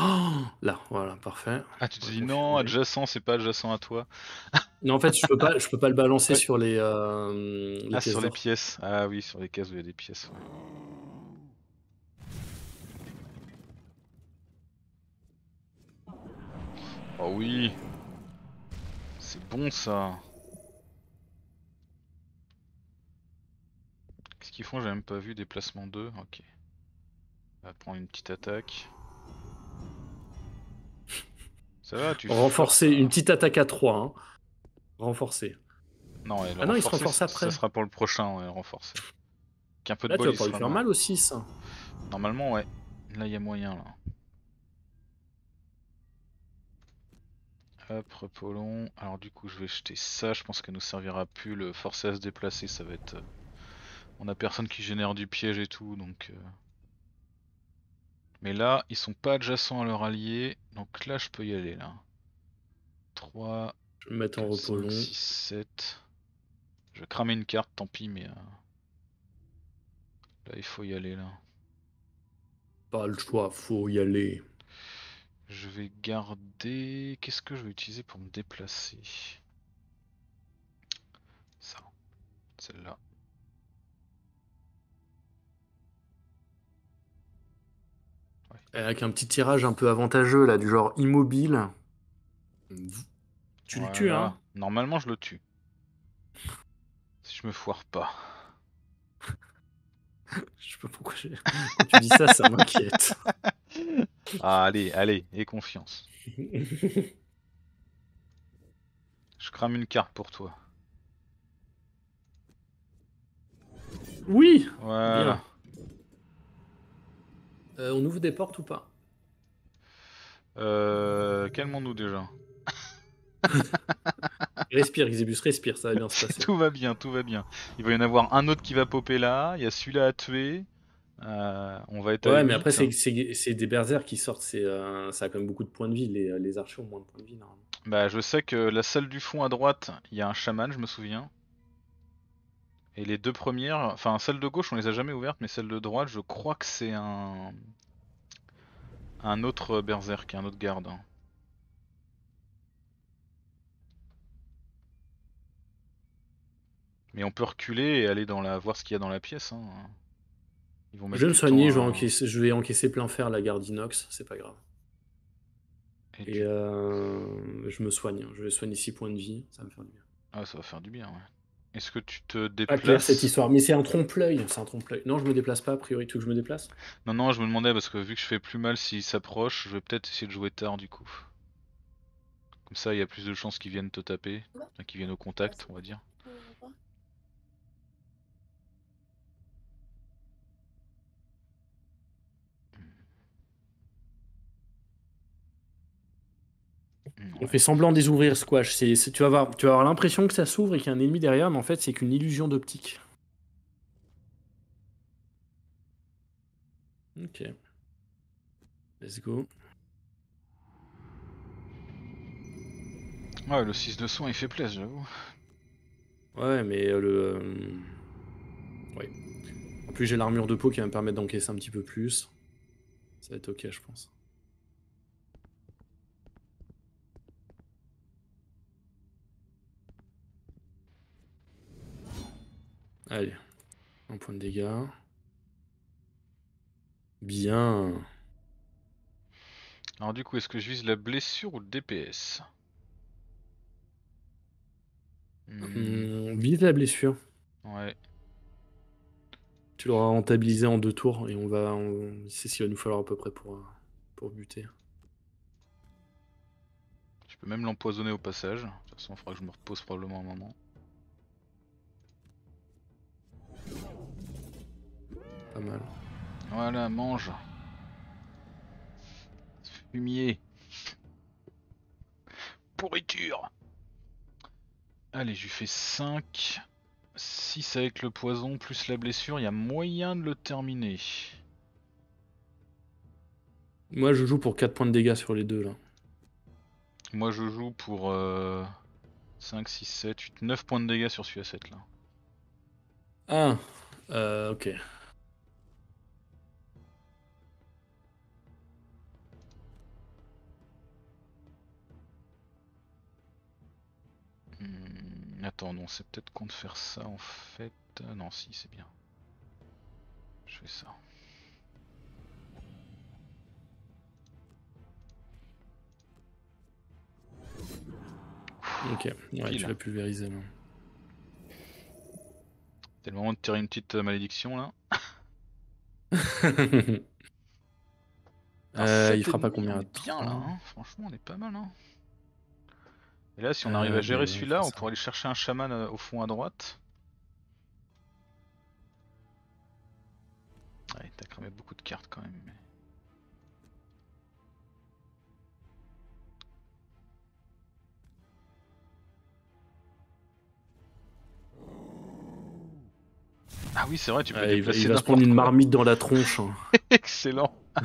Oh là, voilà, parfait. Ah, tu te dis non, adjacent, c'est pas adjacent à toi. non, en fait, je peux pas, je peux pas le balancer sur les, euh, ah, sur les pièces. Ah oui, sur les cases où il y a des pièces. Oh oui C'est bon ça Qu'est-ce qu'ils font J'ai même pas vu déplacement 2. Ok. On va prendre une petite attaque. Ça va, tu Renforcer, une petite attaque à 3. Hein. Renforcer. Non, ah non, il se renforce après. Ça sera pour le prochain, renforcer. Qu'un peu de Là, bol, tu vas mal Normalement, ouais. Là, il y a moyen, là. Hop, repos long. Alors du coup, je vais jeter ça. Je pense qu'elle nous servira plus. Le forcer à se déplacer, ça va être... Euh, on a personne qui génère du piège et tout, donc... Euh. Mais là, ils sont pas adjacents à leur allié. Donc là, je peux y aller, là. 3... Je en 6, 7... Je vais cramer une carte, tant pis, mais... Euh, là, il faut y aller, là. Pas le choix, faut y aller. Je vais garder. Qu'est-ce que je vais utiliser pour me déplacer Ça, celle-là. Avec un petit tirage un peu avantageux là, du genre immobile. Tu le tues, hein Normalement, je le tue. Si je me foire pas. [laughs] je sais pas pourquoi, quand tu dis ça, ça m'inquiète. [laughs] ah, allez, allez, et confiance. Je crame une carte pour toi. Oui Voilà. Euh, on ouvre des portes ou pas euh, Calmons-nous déjà. [laughs] respire, xébus respire, ça va bien se [laughs] passer. tout va bien, tout va bien. Il va y en avoir un autre qui va popper là, il y a celui-là à tuer. Euh, on va être. Ouais, mais après, hein. c'est des berserks qui sortent. c'est euh, ça a quand même beaucoup de points de vie. Les, archers ont moins de points de vie, normalement. Bah, je sais que la salle du fond à droite, il y a un chaman, je me souviens. Et les deux premières, enfin, celle de gauche, on les a jamais ouvertes, mais celle de droite, je crois que c'est un. Un autre berserk, un autre garde. Mais on peut reculer et aller dans la voir ce qu'il y a dans la pièce. Hein je vais me soigner, je vais, encaisser, plein fer la garde inox, c'est pas grave. Et, euh, je me soigne, hein. je vais soigner 6 points de vie, ça va me faire du bien. Ah, ça va faire du bien, ouais. Est-ce que tu te déplaces cette histoire, mais c'est un trompe-l'œil, c'est un trompe-l'œil. Non, je me déplace pas, a priori, tu veux que je me déplace Non, non, je me demandais, parce que vu que je fais plus mal s'il s'approche, je vais peut-être essayer de jouer tard du coup. Comme ça, il y a plus de chances qu'ils viennent te taper, qu'ils viennent au contact, on va dire. On fait semblant d'ouvrir, Squash. C'est, tu vas avoir, l'impression que ça s'ouvre et qu'il y a un ennemi derrière, mais en fait, c'est qu'une illusion d'optique. Ok. Let's go. Ouais, le 6 de son, il fait plaisir, j'avoue. Ouais, mais euh, le. Euh, oui. En plus, j'ai l'armure de peau qui va me permettre d'encaisser un petit peu plus. Ça va être ok, je pense. Allez, un point de dégâts. Bien. Alors du coup, est-ce que je vise la blessure ou le DPS mmh, Vise la blessure. Ouais. Tu l'auras rentabilisé en deux tours et on va, c'est ce qu'il va nous falloir à peu près pour, pour buter. Je peux même l'empoisonner au passage. De toute façon, il faudra que je me repose probablement un moment. pas mal. Voilà, mange. Fumier. Pourriture. Allez, je lui fais 5. 6 avec le poison plus la blessure, il y a moyen de le terminer. Moi je joue pour 4 points de dégâts sur les deux là. Moi je joue pour euh, 5, 6, 7, 8, 9 points de dégâts sur celui à 7 là. Ah, euh, ok. Attends, non, c'est peut-être qu'on faire ça en fait. Euh, non, si, c'est bien. Je fais ça. Ok, ouais, tu l'as pulvérisé là. C'est le moment de tirer une petite euh, malédiction là. [laughs] Euh, il fera pas combien de temps bien là, hein. franchement on est pas mal hein. Et là, si on euh, arrive à gérer celui-là, on pourrait aller chercher un chaman euh, au fond à droite. Ouais, t'as cramé beaucoup de cartes quand même. Ah oui, c'est vrai, tu peux ah, se prendre une marmite dans la tronche. Hein. [laughs] Excellent. [laughs]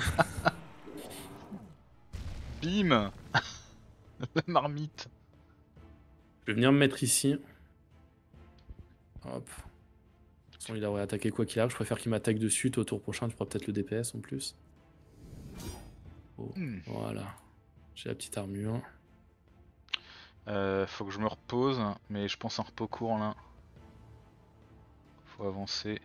Bim [laughs] La marmite. Je vais venir me mettre ici. Hop. De toute façon, il aurait attaqué quoi qu'il arrive. Je préfère qu'il m'attaque dessus. suite au tour prochain, tu pourras peut-être le DPS en plus. Oh, hmm. Voilà. J'ai la petite armure. Euh, faut que je me repose, mais je pense un repos court là. Faut avancer.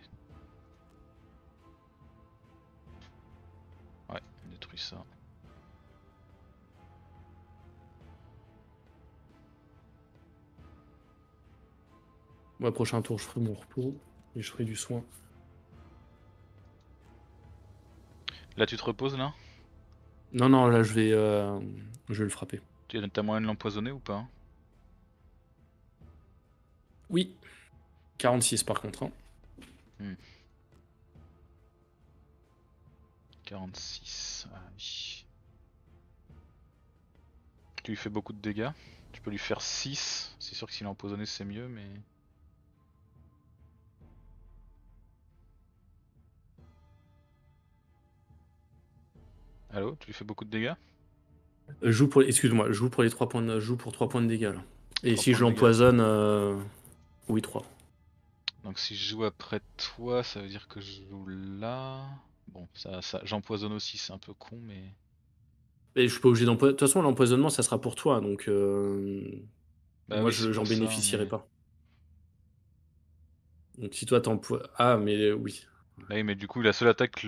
Ouais, détruis ça. Moi, prochain tour, je ferai mon repos et je ferai du soin. Là, tu te reposes là Non, non, là, je vais, euh, je vais le frapper. Tu as moyen de l'empoisonner ou pas Oui. 46 par contre. 46. Hein. Hmm. Tu lui fais beaucoup de dégâts. Tu peux lui faire 6. C'est sûr que s'il est empoisonné, c'est mieux, mais. Allô, tu lui fais beaucoup de dégâts euh, Joue pour, excuse-moi, joue pour les 3 points, de, joue pour 3 points de dégâts. Et si je l'empoisonne, euh, oui 3. Donc si je joue après toi, ça veut dire que je joue là. Bon, ça, j'empoisonne aussi, c'est un peu con, mais. Et je suis pas obligé d'empoisonner. De toute façon, l'empoisonnement, ça sera pour toi, donc. Euh, bah moi, j'en bénéficierai pas. Donc si toi t'empoisonnes. Ah, mais oui. Oui, mais du coup, la seule attaque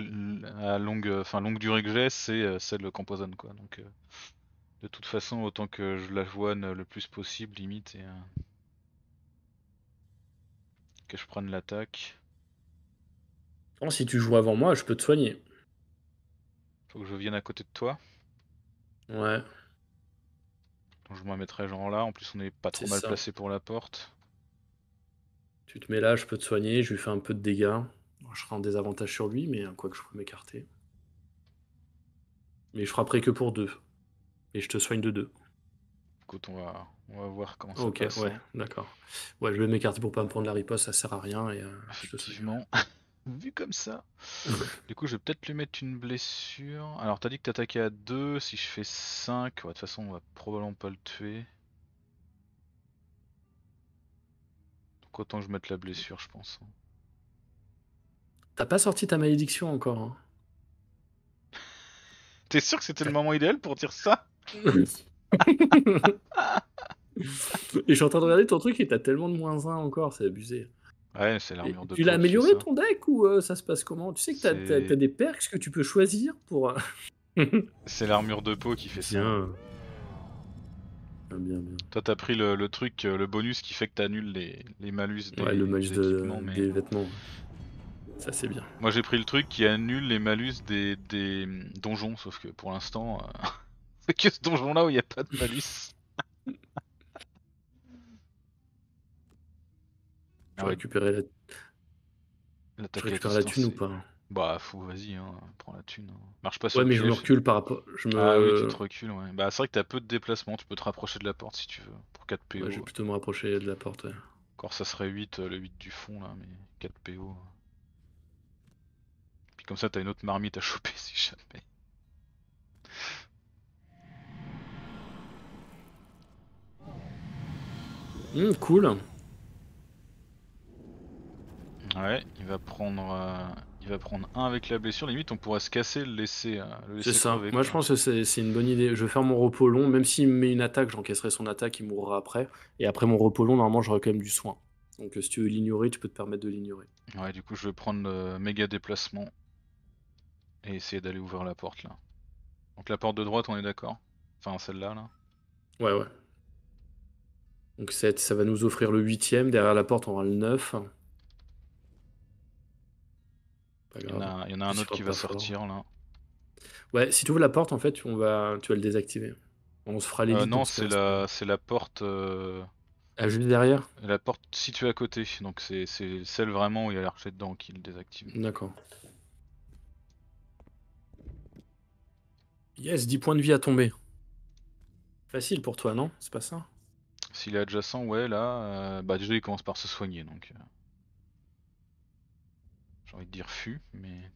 à longue, enfin, longue durée que j'ai, c'est euh, celle qu'empoisonne, quoi. Donc, euh, de toute façon, autant que je la joigne le plus possible, limite, et. Euh, que je prenne l'attaque. Oh, si tu joues avant moi, je peux te soigner. Faut que je vienne à côté de toi. Ouais. Donc, je m'en mettrai genre là. En plus, on est pas trop mal placé pour la porte. Tu te mets là, je peux te soigner, je lui fais un peu de dégâts je serai en désavantage sur lui, mais quoi que je peux m'écarter. Mais je frapperai que pour deux. Et je te soigne de deux. Écoute, on va, on va voir comment ça Ok, passe. ouais, d'accord. Ouais, je vais m'écarter pour pas me prendre la riposte, ça sert à rien. Et, euh, Effectivement. [laughs] Vu comme ça. [laughs] du coup, je vais peut-être lui mettre une blessure. Alors, t'as dit que t'attaquais à deux. Si je fais cinq, de toute façon, on va probablement pas le tuer. Donc, autant que je mette la blessure, je pense. Hein. T'as pas sorti ta malédiction encore. Hein. T'es sûr que c'était le moment idéal pour dire ça [laughs] Et je suis en train de regarder ton truc et t'as tellement de moins 1 encore, c'est abusé. Ouais, c'est l'armure de Tu l'as amélioré ton deck ou euh, ça se passe comment Tu sais que t'as des perks que tu peux choisir pour. Euh, [laughs] c'est l'armure de peau qui fait ça. Bien, ah, Toi, t'as pris le, truc, euh, le bonus qui fait que t'annules les, les malus des, ouais, le des vêtements c'est bien. Moi j'ai pris le truc qui annule les malus des, donjons, sauf que pour l'instant, euh, [laughs] c'est que ce donjon là où il n'y a pas de malus. Tu récupérer la, la, la thune ou pas Bah fou, vas-y, hein, prends la thune. Hein. Marche pas sur Ouais, mais je me recule par rapport. Je me... Ah oui, tu te recules, ouais. Bah c'est vrai que t'as peu de déplacement, tu peux te rapprocher de la porte si tu veux, pour 4 PO. je vais plutôt me rapprocher de la porte, ouais. Encore ça serait 8, euh, le 8 du fond là, mais 4 PO comme ça t'as une autre marmite à choper [laughs] si jamais. Hmm, cool. Ouais, il va prendre, euh, il va prendre un avec la blessure. Limite, on pourrait se casser, le laisser. Euh, c'est ça. Moi, je pense que c'est une bonne idée. Je vais faire mon repos long, même s'il me met une attaque, j'encaisserai son attaque, il mourra après. Et après mon repos long, normalement, j'aurai quand même du soin. Donc, euh, si tu veux l'ignorer, tu peux te permettre de l'ignorer. Ouais, du coup, je vais prendre le méga déplacement et essayer d'aller ouvrir la porte là. Donc la porte de droite, on est d'accord Enfin celle-là là. Ouais ouais. Donc cette ça va nous offrir le huitième. Derrière la porte, on aura le 9. Il y en a, un autre qui va sortir là. Ouais, si tu ouvres la porte, en fait, on va, tu vas le désactiver. On se fera les. Euh, non, c'est la, c'est la porte. Euh, ah, juste derrière La porte située à côté. Donc c'est celle vraiment où il y a l'archet dedans qui le désactive. D'accord. Yes, 10 points de vie à tomber. Facile pour toi, non C'est pas ça S'il est adjacent, ouais, là. Euh, bah, déjà, il commence par se soigner, donc. Euh, j'ai envie de dire fût, mais.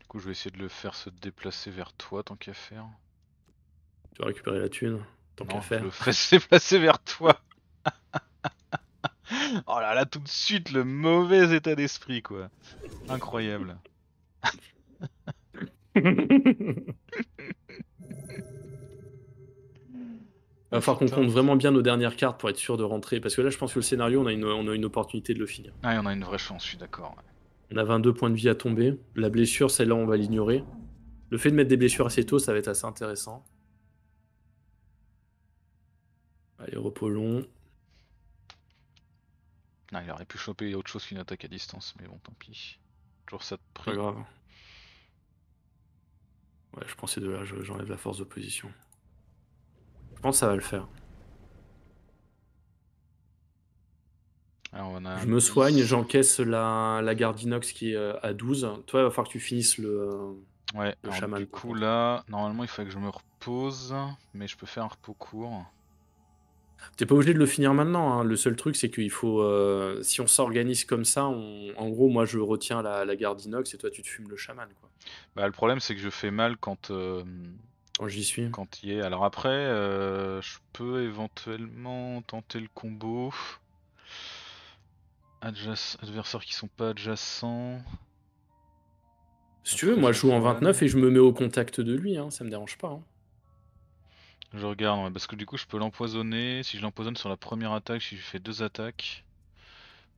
Du coup, je vais essayer de le faire se déplacer vers toi, tant qu'à faire. Tu vas récupérer la thune, tant qu'à faire. Je le ferai se déplacer vers toi [laughs] [laughs] Oh là là, tout de suite, le mauvais état d'esprit, quoi. Incroyable. Il [laughs] va falloir qu'on compte vraiment bien nos dernières cartes pour être sûr de rentrer. Parce que là, je pense que le scénario, on a une, on a une opportunité de le finir. Ah, on a une vraie chance, je suis d'accord. On a 22 points de vie à tomber. La blessure, celle-là, on va l'ignorer. Le fait de mettre des blessures assez tôt, ça va être assez intéressant. Allez, repos long il aurait pu choper autre chose qu'une attaque à distance, mais bon, tant pis. Toujours ça de Pas grave. Ouais, je pensais de là, j'enlève la force d'opposition. Je pense que ça va le faire. Je me soigne, j'encaisse la, la garde inox qui est euh, à 12. Toi, il va falloir que tu finisses le, ouais, le Du coup, là, normalement, il faut que je me repose, mais je peux faire un repos court. T'es pas obligé de le finir maintenant. Hein. Le seul truc, c'est qu'il faut. Euh, si on s'organise comme ça, en gros, moi, je retiens la, garde inox et toi, tu te fumes le chaman. Quoi. Bah, le problème, c'est que je fais mal quand, euh, oh, j'y suis. quand il est. Alors après, euh, je peux éventuellement tenter le combo. Adversaires qui sont pas adjacents. Si tu veux, moi, je joue en 29 et je me mets au contact de lui. hein, Ça me dérange pas. Hein. Je regarde, parce que du coup je peux l'empoisonner. Si je l'empoisonne sur la première attaque, si je fais deux attaques.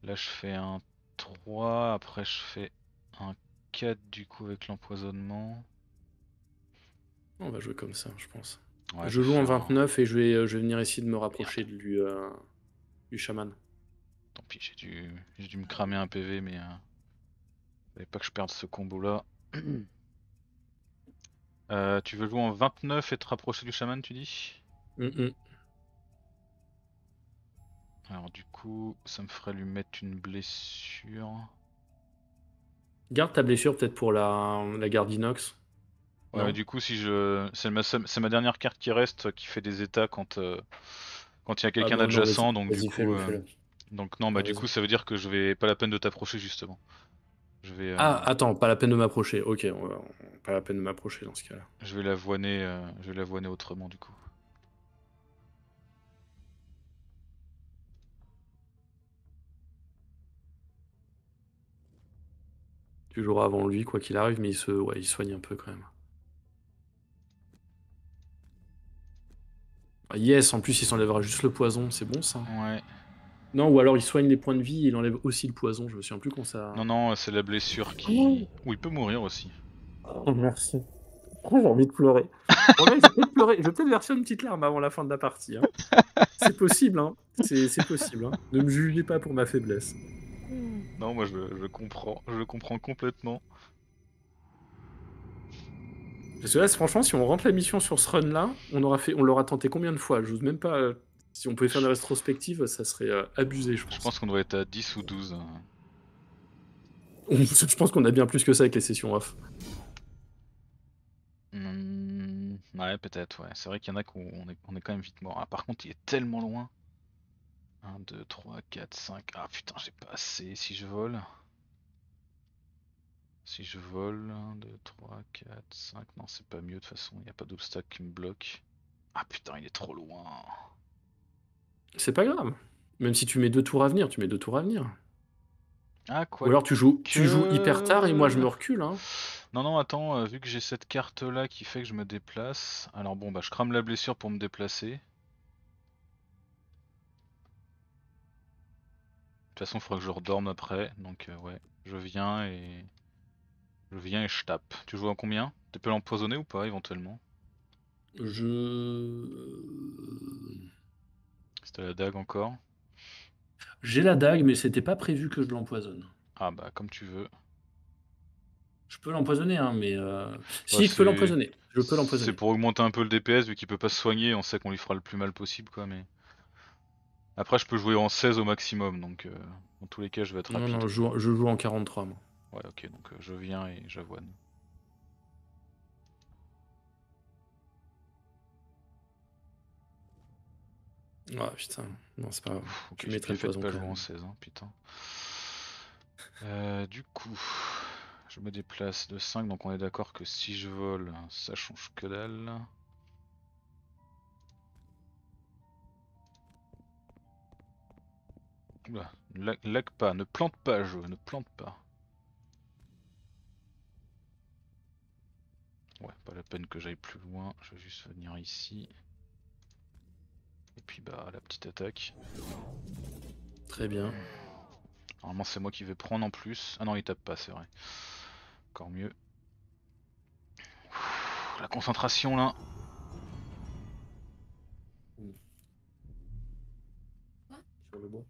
Là je fais un 3, après je fais un 4 du coup avec l'empoisonnement. On va jouer comme ça, je pense. je joue en 29 et euh, je vais, venir essayer de me rapprocher de euh, lui, du chaman. Tant pis, j'ai dû, dû me cramer un PV, mais... Euh... pas que je perde ce combo là. [clears throat] Euh, tu veux jouer en 29 et te rapprocher du chaman, tu dis Alors du coup, ça me ferait lui mettre une blessure. Garde ta blessure peut-être pour la, garde inox. Ouais, du coup, si je, c'est ma, dernière carte qui reste euh, qui fait des états quand euh, quand il y a quelqu'un ah adjacent, donc du coup, donc non, bah du coup, ça veut dire que je vais pas la peine de t'approcher justement. Euh, ah, attends, pas la peine de m'approcher. Ok, pas la peine de m'approcher dans ce cas-là. Je vais l'avoiner, euh, je autrement du coup. Toujours avant lui, quoi qu'il arrive, mais il se, ouais, il soigne un peu quand même. Ah, yes, en plus il s'enlèvera juste le poison, c'est bon ça. Ouais. Non, ou alors il soigne les points de vie, et il enlève aussi le poison, je me souviens plus quand ça. Non, non, c'est la blessure qui. Ah ou il peut mourir aussi. Oh, merci. Oh, j'ai envie de pleurer. Je vais peut-être verser une petite larme avant la fin de la partie. Hein. C'est possible, hein. C'est possible. Hein. Ne me jugez pas pour ma faiblesse. Non, moi je, je comprends. Je comprends complètement. Parce que là, franchement, si on rentre la mission sur ce run-là, on aura fait, on l'aura tenté combien de fois Je J'ose même pas euh, si on pouvait faire la rétrospective, ça serait euh, abusé, je pense. Je pense qu'on doit être à 10 ou 12. Hein. Je pense qu'on a bien plus que ça avec les sessions off. Hmm, ouais, peut-être, ouais. C'est vrai qu'il y en a qu'on est, on est quand même vite mort. Ah, par contre, il est tellement loin. 1, 2, 3, 4, 5. Ah putain, j'ai pas assez. Si je vole. Si je vole, 1, 2, 3, 4, 5. Non, c'est pas mieux de toute façon. Il n'y a pas d'obstacle qui me bloque. Ah putain, il est trop loin. C'est pas grave. Même si tu mets deux tours à venir, tu mets deux tours à venir. Ah, quoi Ou alors tu joues, tu joues hyper tard et moi je me recule. Hein. Non, non, attends, euh, vu que j'ai cette carte là qui fait que je me déplace. Alors bon, bah je crame la blessure pour me déplacer. De toute façon, il faudra que je redorme après. Donc euh, ouais, je viens et. Je viens et je tape. Tu joues à combien Tu peux l'empoisonner ou pas éventuellement Je la euh, dague encore J'ai la dague, mais c'était pas prévu que je l'empoisonne. Ah bah, comme tu veux. Je peux l'empoisonner, hein, mais. Euh, si, je peux l'empoisonner. Je peux l'empoisonner. C'est pour augmenter un peu le DPS, vu qu'il peut pas se soigner, on sait qu'on lui fera le plus mal possible, quoi, mais. Après, je peux jouer en 16 au maximum, donc euh, en tous les cas, je vais être rapide. Non, non, je joue, en 43, moi. Ouais, ok, donc je viens et j'avoine. Ah putain, non, c'est pas grave. tu Pas jouer en 16, hein, putain. Euh, du coup, je me déplace de 5, donc on est d'accord que si je vole, ça change que dalle. Oula, lag, pas, ne plante pas, je ne plante pas. Ouais, pas la peine que j'aille plus loin, je vais juste venir ici puis bah la petite attaque. Très bien. Normalement c'est moi qui vais prendre en plus. Ah non il tape pas c'est vrai. Encore mieux. la concentration là. Sur le bon.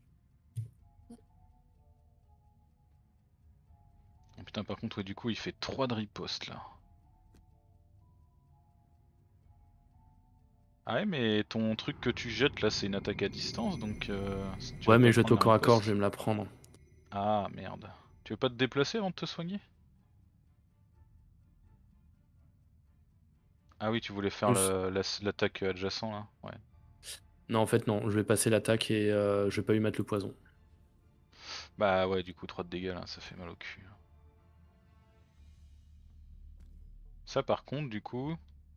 Oh, putain par contre ouais, du coup il fait 3 de riposte là. Ah ouais, mais ton truc que tu jettes là, c'est une attaque à distance, donc. Euh, ouais, mais jette au corps à corps, je vais me la prendre. Ah merde. Tu veux pas te déplacer avant de te soigner Ah oui, tu voulais faire l'attaque adjacent là Ouais. Non, en fait, non, je vais passer l'attaque et euh, je vais pas lui mettre le poison. Bah ouais, du coup, 3 de dégâts là, ça fait mal au cul. Ça, par contre, du coup,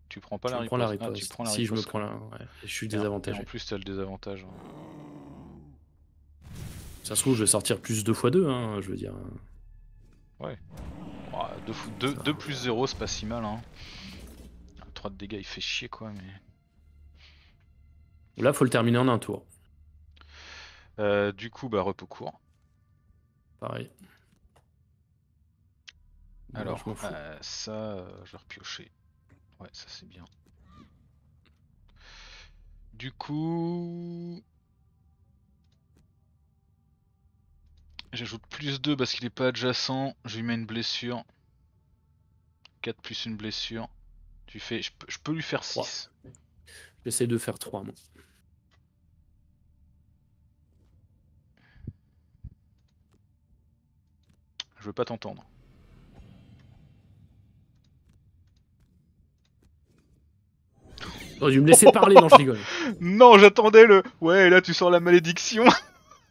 tu prends pas la, ah, riposte. tu prends la si je me prends la. Ouais. Je suis désavantagé. En plus, t'as le désavantage. Hein. Ça se trouve, je vais sortir plus 2 x 2, hein, je veux dire. Ouais. 2 plus 0, c'est pas si mal. Hein. 3 de dégâts, il fait chier quoi, mais. Là, faut le terminer en un tour. Euh, du coup, bah, repos court. Pareil. Alors, euh, ça, euh, je vais repiocher Ouais, ça c'est bien. Du coup... J'ajoute plus 2 parce qu'il n'est pas adjacent. Je lui mets une blessure. 4 plus une blessure. Tu fais... Je peux, lui faire 6. J'essaie de faire 3 moi. Je veux pas t'entendre. Tu me laisser parler, non, je rigole. [laughs] Non, j'attendais le. Ouais, là, tu sens la malédiction.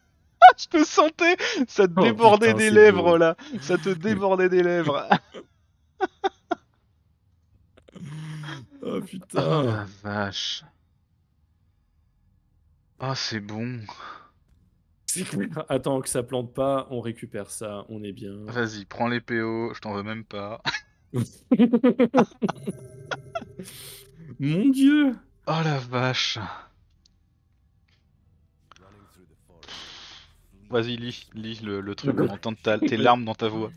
[laughs] je te sentais. Ça te oh, débordait des lèvres, là. Ça te débordait des lèvres. [laughs] oh putain. Oh la vache. Ah, c'est bon. Attends que ça plante pas, on récupère ça, on est bien. Vas-y, prends les PO, je t'en veux même pas. Mon dieu Oh la vache Vas-y, lis, le, truc, on tes [laughs] larmes dans ta voix.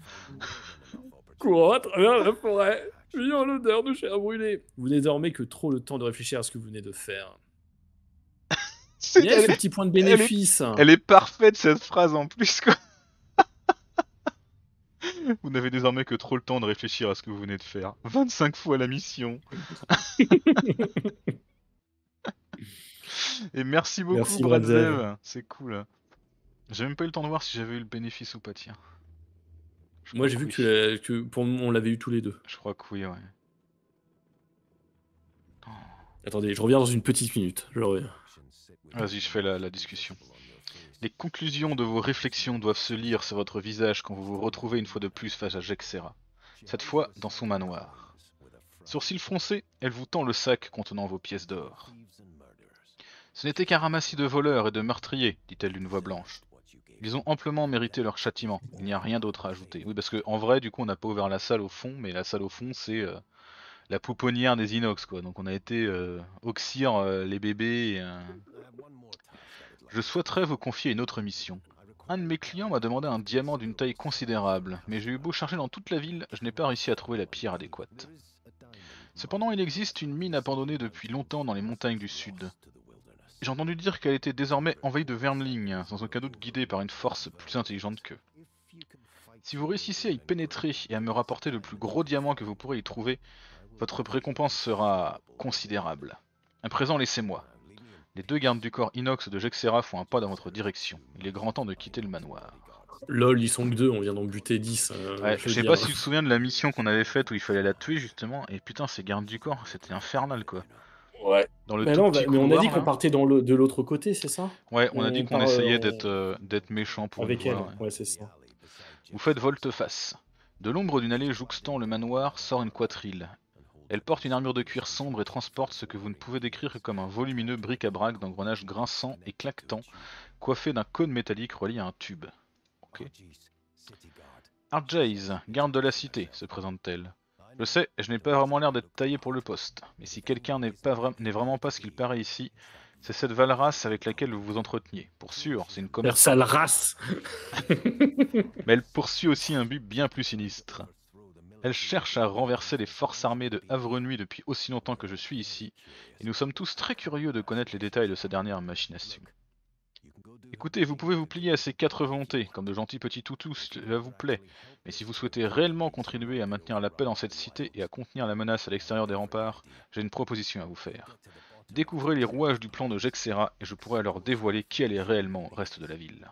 Courant à travers la forêt, fuyant l'odeur de chair brûlée. Vous n'avez désormais que trop le temps de réfléchir à ce que vous venez de faire. [laughs] Il y a ce petit point de bénéfice. elle est parfaite cette phrase en plus, quoi. Vous n'avez désormais que trop le temps de réfléchir à ce que vous venez de faire. 25 fois la mission. [laughs] Et merci beaucoup, Bradzev. C'est cool. J'ai même pas eu le temps de voir si j'avais eu le bénéfice ou pas, tiens. Moi, j'ai vu que, euh, que, pour on l'avait eu tous les deux. Je crois que oui, ouais. Attendez, je reviens dans une petite minute. Je Vas-y, je fais la discussion. Les conclusions de vos réflexions doivent se lire sur votre visage quand vous vous retrouvez une fois de plus face à Jexera, cette fois dans son manoir. Sourcils froncés, elle vous tend le sac contenant vos pièces d'or. Ce n'était qu'un ramassis de voleurs et de meurtriers, dit-elle d'une voix blanche. Ils ont amplement mérité leur châtiment, il n'y a rien d'autre à ajouter. Oui, parce qu'en vrai, du coup, on n'a pas ouvert la salle au fond, mais la salle au fond, c'est euh, la pouponnière des inox, quoi. Donc on a été euh, oxyre euh, les bébés. Et, je souhaiterais vous confier une autre mission. Un de mes clients m'a demandé un diamant d'une taille considérable, mais j'ai eu beau chercher dans toute la ville, je n'ai pas réussi à trouver la pierre adéquate. Cependant, il existe une mine abandonnée depuis longtemps dans les montagnes du sud. J'ai entendu dire qu'elle était désormais envahie de vermlings, sans aucun doute guidée par une force plus intelligente qu'eux. Si vous réussissez à y pénétrer et à me rapporter le plus gros diamant que vous pourrez y trouver, votre récompense sera considérable. À présent, laissez-moi. Les deux gardes du corps inox de Jexera font un pas dans votre direction. Il est grand temps de quitter le manoir. Lol, ils sont que deux, on vient d'en buter 10. Euh, je sais pas si tu te souviens de la mission qu'on avait faite où il fallait la tuer justement, et putain, ces gardes du corps, c'était infernal quoi. Ouais. mais, on a dit qu'on partait de l'autre côté, c'est ça Ouais, on, a dit qu'on euh, essayait euh, d'être méchant pour Avec elle, ouais, ouais c'est ça. Vous faites volte-face. De l'ombre d'une allée jouxtant le manoir sort une quadrille. Elle porte une armure de cuir sombre et transporte ce que vous ne pouvez décrire que comme un volumineux bric-à-brac d'engrenage grinçant et claquetant, coiffé d'un cône métallique relié à un tube. Ok. Oh, Arjays, garde de la cité, se présente-t-elle. Je sais, je n'ai pas vraiment l'air d'être taillé pour le poste, mais si quelqu'un n'est vraiment pas ce qu'il paraît ici, c'est cette Valras avec laquelle vous vous entreteniez. Pour sûr, c'est une commerce. sale race [laughs] Mais elle poursuit aussi un but bien plus sinistre. Elle cherche à renverser les forces armées de Havre-Nuit depuis aussi longtemps que je suis ici, et nous sommes tous très curieux de connaître les détails de sa dernière machination. Écoutez, vous pouvez vous plier à ces quatre volontés, comme de gentils petits toutous, cela vous plaît, mais si vous souhaitez réellement contribuer à maintenir la paix dans cette cité et à contenir la menace à l'extérieur des remparts, j'ai une proposition à vous faire. Découvrez les rouages du plan de Jexera et je pourrai alors dévoiler qui elle est réellement au reste de la ville.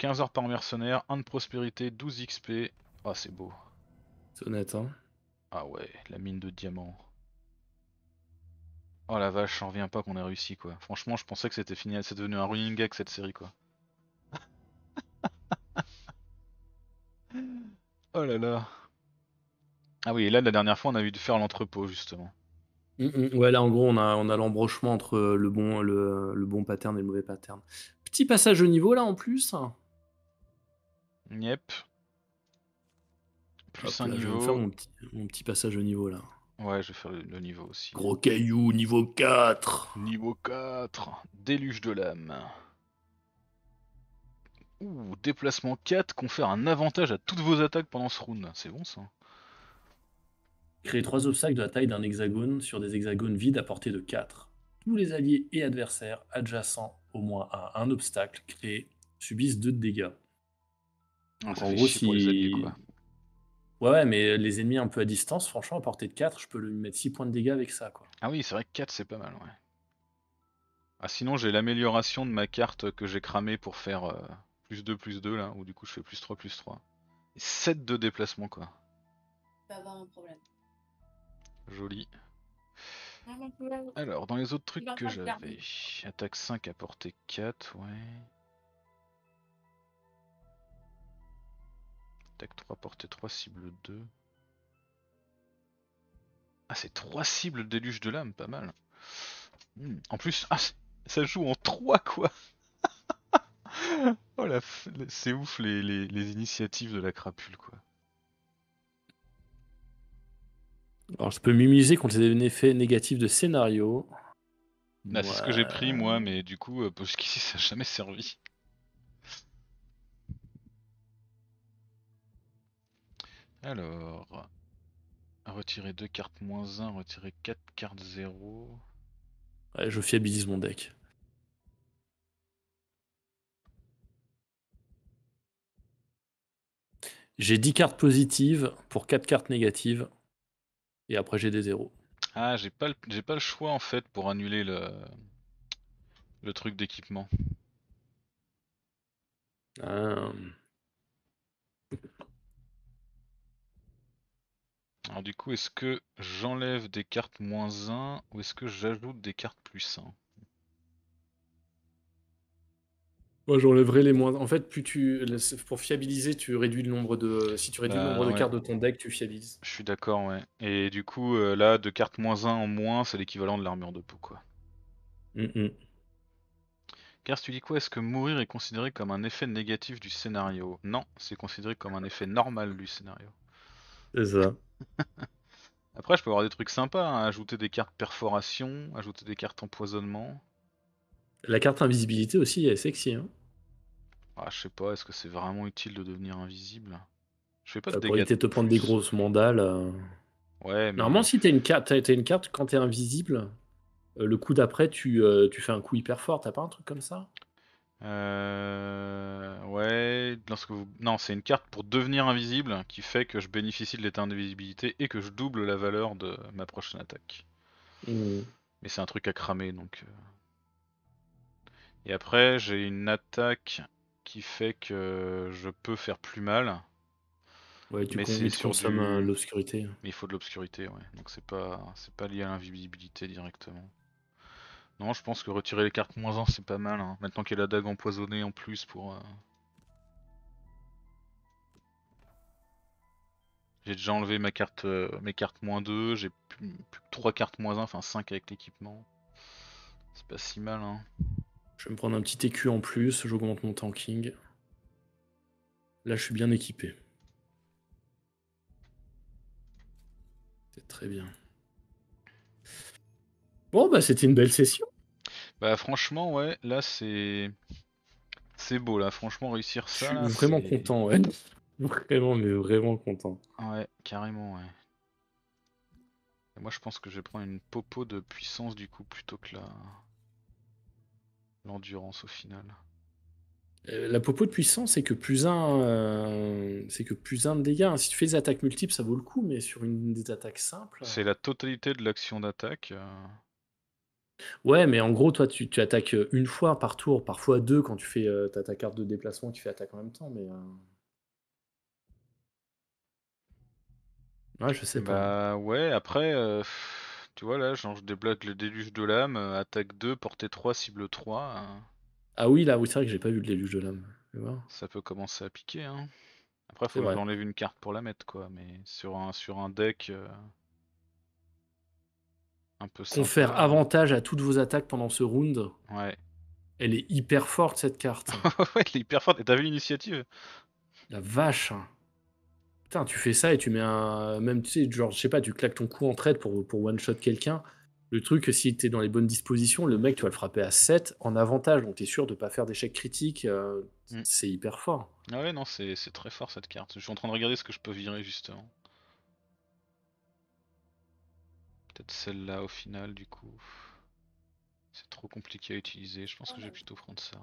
15 heures par mercenaire, 1 de prospérité, 12 XP. Ah, c'est beau. C'est honnête, hein Ah ouais, la mine de diamants. Oh la vache, j'en reviens pas qu'on ait réussi, quoi. Franchement, je pensais que c'était fini, c'est devenu un running gag cette série, quoi. [laughs] oh là là. Ah oui, et là, la dernière fois, on a vu de faire l'entrepôt, justement. Mm, mm. Ouais, là en gros, on a, on a l'embrochement entre le bon, le, le, bon pattern et le mauvais pattern. Petit passage au niveau là en plus. Yep. Plus un niveau. Je vais faire mon petit, passage au niveau là. Ouais, je vais faire le, niveau aussi. Gros caillou, niveau 4. Niveau 4. Déluge de l'âme. Ouh, déplacement 4 confère un avantage à toutes vos attaques pendant ce round. C'est bon ça. Créer 3 obstacles de la taille d'un hexagone sur des hexagones vides à portée de 4. Tous les alliés et adversaires adjacents au moins à un obstacle créé subissent 2 de dégâts. Ah, en gros, si. Ennemis, quoi. Ouais, ouais, mais euh, les ennemis un peu à distance, franchement, à portée de 4, je peux lui mettre 6 points de dégâts avec ça. Quoi. Ah oui, c'est vrai que 4, c'est pas mal, ouais. Ah, sinon, j'ai l'amélioration de ma carte que j'ai cramée pour faire euh, plus 2, plus 2, là, où du coup, je fais plus 3, plus 3. Et 7 de déplacement, quoi. Pas un problème. Joli. Mmh, mmh, mmh. Alors, dans les autres trucs que j'avais, attaque 5 à portée 4, ouais. 3, portée 3, cibles 2. Ah, c'est 3 cibles déluge de l'âme, pas mal. Hmm. En plus, ah, ça joue en 3 quoi [laughs] Oh la C'est ouf les, initiatives de la crapule quoi. Alors je peux quand contre les effets négatifs de scénario. Bah, c'est ce que j'ai pris moi, mais du coup, jusqu'ici ça n'a jamais servi. Alors, retirer 2 cartes moins 1, retirer 4 cartes 0. Ouais, je fiabilise mon deck. J'ai 10 cartes positives pour 4 cartes négatives. Et après, j'ai des 0. Ah, j'ai pas, le, pas le choix en fait pour annuler le, le truc d'équipement. Euh, Alors du coup, est-ce que j'enlève des cartes moins 1 ou est-ce que j'ajoute des cartes plus 1 Moi, j'enlèverai les moins. En fait, plus tu pour fiabiliser, tu réduis le nombre de si tu réduis le bah, nombre de cartes de ton deck, tu fiabilises. Je suis d'accord, ouais. Et du coup, euh, là, de cartes moins 1 en moins, c'est l'équivalent de l'armure de peau, quoi. Car tu dis quoi Est-ce que mourir est considéré comme un effet négatif du scénario Non, c'est considéré comme un effet normal du scénario. C'est ça. [laughs] Après, je peux avoir des trucs sympas, hein. ajouter des cartes perforation, ajouter des cartes empoisonnement. La carte invisibilité aussi, elle est sexy. Hein. Ah, je sais pas, est-ce que c'est vraiment utile de devenir invisible Je fais pas de te prendre des grosses mandales. Euh. Ouais, mais... Normalement, si t'as une, carte, as une carte, quand t'es invisible, euh, le coup d'après, tu, euh, tu fais un coup hyper fort, t'as pas un truc comme ça euh... Ouais, lorsque vous... Non, c'est une carte pour devenir invisible qui fait que je bénéficie de l'état d'invisibilité et que je double la valeur de ma prochaine attaque. Mais c'est un truc à cramer, donc... Euh. Et après, j'ai une attaque qui fait que je peux faire plus mal. Ouais, mais c'est sur du... l'obscurité. Mais il faut de l'obscurité, ouais. Donc c'est pas c'est pas lié à l'invisibilité directement. Non, je pense que retirer les cartes moins 1, c'est pas mal. Hein. Maintenant qu'il y a la dague empoisonnée en plus pour... Euh. J'ai déjà enlevé ma carte, euh, mes cartes moins 2, j'ai plus, que 3 cartes moins 1, enfin 5 avec l'équipement. C'est pas si mal. Hein. Je vais me prendre un petit écu en plus, j'augmente mon tanking. Là, je suis bien équipé. C'est très bien. Bon, bah c'était une belle session. Bah franchement, ouais, là c'est. C'est beau, là, franchement, réussir ça. Je suis vraiment content, ouais. [laughs] Vraiment, mais vraiment content. Ouais, carrément, ouais. moi, je pense que je vais prendre une popo de puissance, du coup, plutôt que la. L'endurance au final. Euh, la popo de puissance, c'est que plus un, euh, c'est que plus un de dégâts. Hein. Si tu fais des attaques multiples, ça vaut le coup, mais sur une des attaques simples. C'est la totalité de l'action d'attaque. Euh, Ouais, mais en gros, toi, tu, attaques euh, une fois par tour, parfois deux quand tu fais euh, ta carte de déplacement tu fais attaque en même temps, mais. Euh, ouais, je sais pas. Bah, ouais, après, tu vois là, je débloque le déluge de l'âme, attaque 2, portée 3, cible 3, hein. Ah oui, là, oui, c'est vrai que j'ai pas vu le déluge de l'âme. ça peut commencer à piquer. Hein. Après, faut que j'enlève une carte pour la mettre, quoi, mais sur un, sur un deck, un peu euh, avantage à toutes vos attaques pendant ce round. Ouais. Elle est hyper forte cette carte. [laughs] ouais, elle est hyper forte. Et t'as vu l'initiative La vache. Putain, tu fais ça et tu mets un. Même, tu sais, genre, je sais pas, tu claques ton coup en traite pour, pour one-shot quelqu'un. Le truc, si t'es dans les bonnes dispositions, le mec, tu vas le frapper à 7 en avantage. Donc t'es sûr de pas faire d'échec critique. Euh, mm. C'est hyper fort. Ah ouais, non, c'est très fort cette carte. Je suis en train de regarder ce que je peux virer justement. Peut-être celle-là au final du coup. C'est trop compliqué à utiliser, je pense que je vais plutôt prendre ça.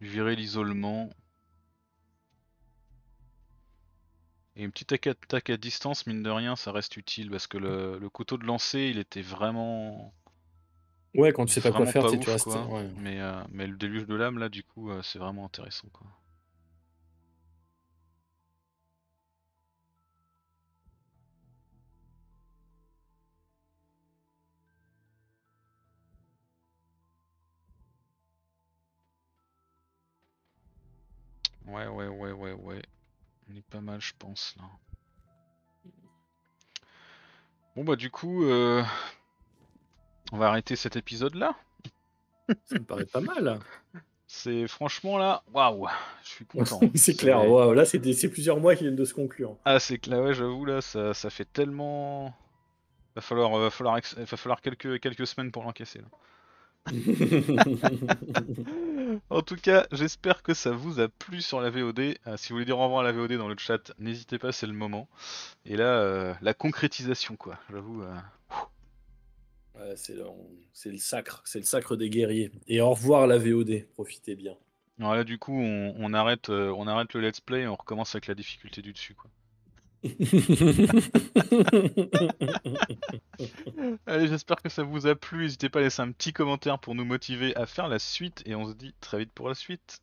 Virer l'isolement. Et une petite attaque à distance, mine de rien, ça reste utile parce que le, couteau de lancer, il était vraiment. Ouais, quand tu sais pas quoi faire, tu restes. Euh, mais, le déluge de lame, là, du coup, euh, c'est vraiment intéressant. Ouais, ouais, ouais, ouais, ouais. On est pas mal, je pense, là. Bon, bah, du coup, euh, on va arrêter cet épisode-là. [laughs] Ça me paraît pas mal. C'est franchement là, waouh, je suis content. [laughs] c'est clair, waouh, là c'est plusieurs mois qui viennent de se conclure. Ah, c'est clair, ouais, j'avoue, là ça... fait tellement. Va falloir, euh, va falloir, va falloir quelques, quelques semaines pour l'encaisser. [laughs] En tout cas, j'espère que ça vous a plu sur la VOD. Euh, si vous voulez dire au revoir à la VOD dans le chat, n'hésitez pas, c'est le moment. Et là, euh, la concrétisation, quoi. J'avoue. Euh, ouais, c'est le, sacre, c'est le sacre des guerriers. Et au revoir la VOD, profitez bien. Alors là, du coup, on, arrête, on arrête le let's play et on recommence avec la difficulté du dessus, quoi. [laughs] Allez, j'espère que ça vous a plu. N'hésitez pas à laisser un petit commentaire pour nous motiver à faire la suite. Et on se dit très vite pour la suite.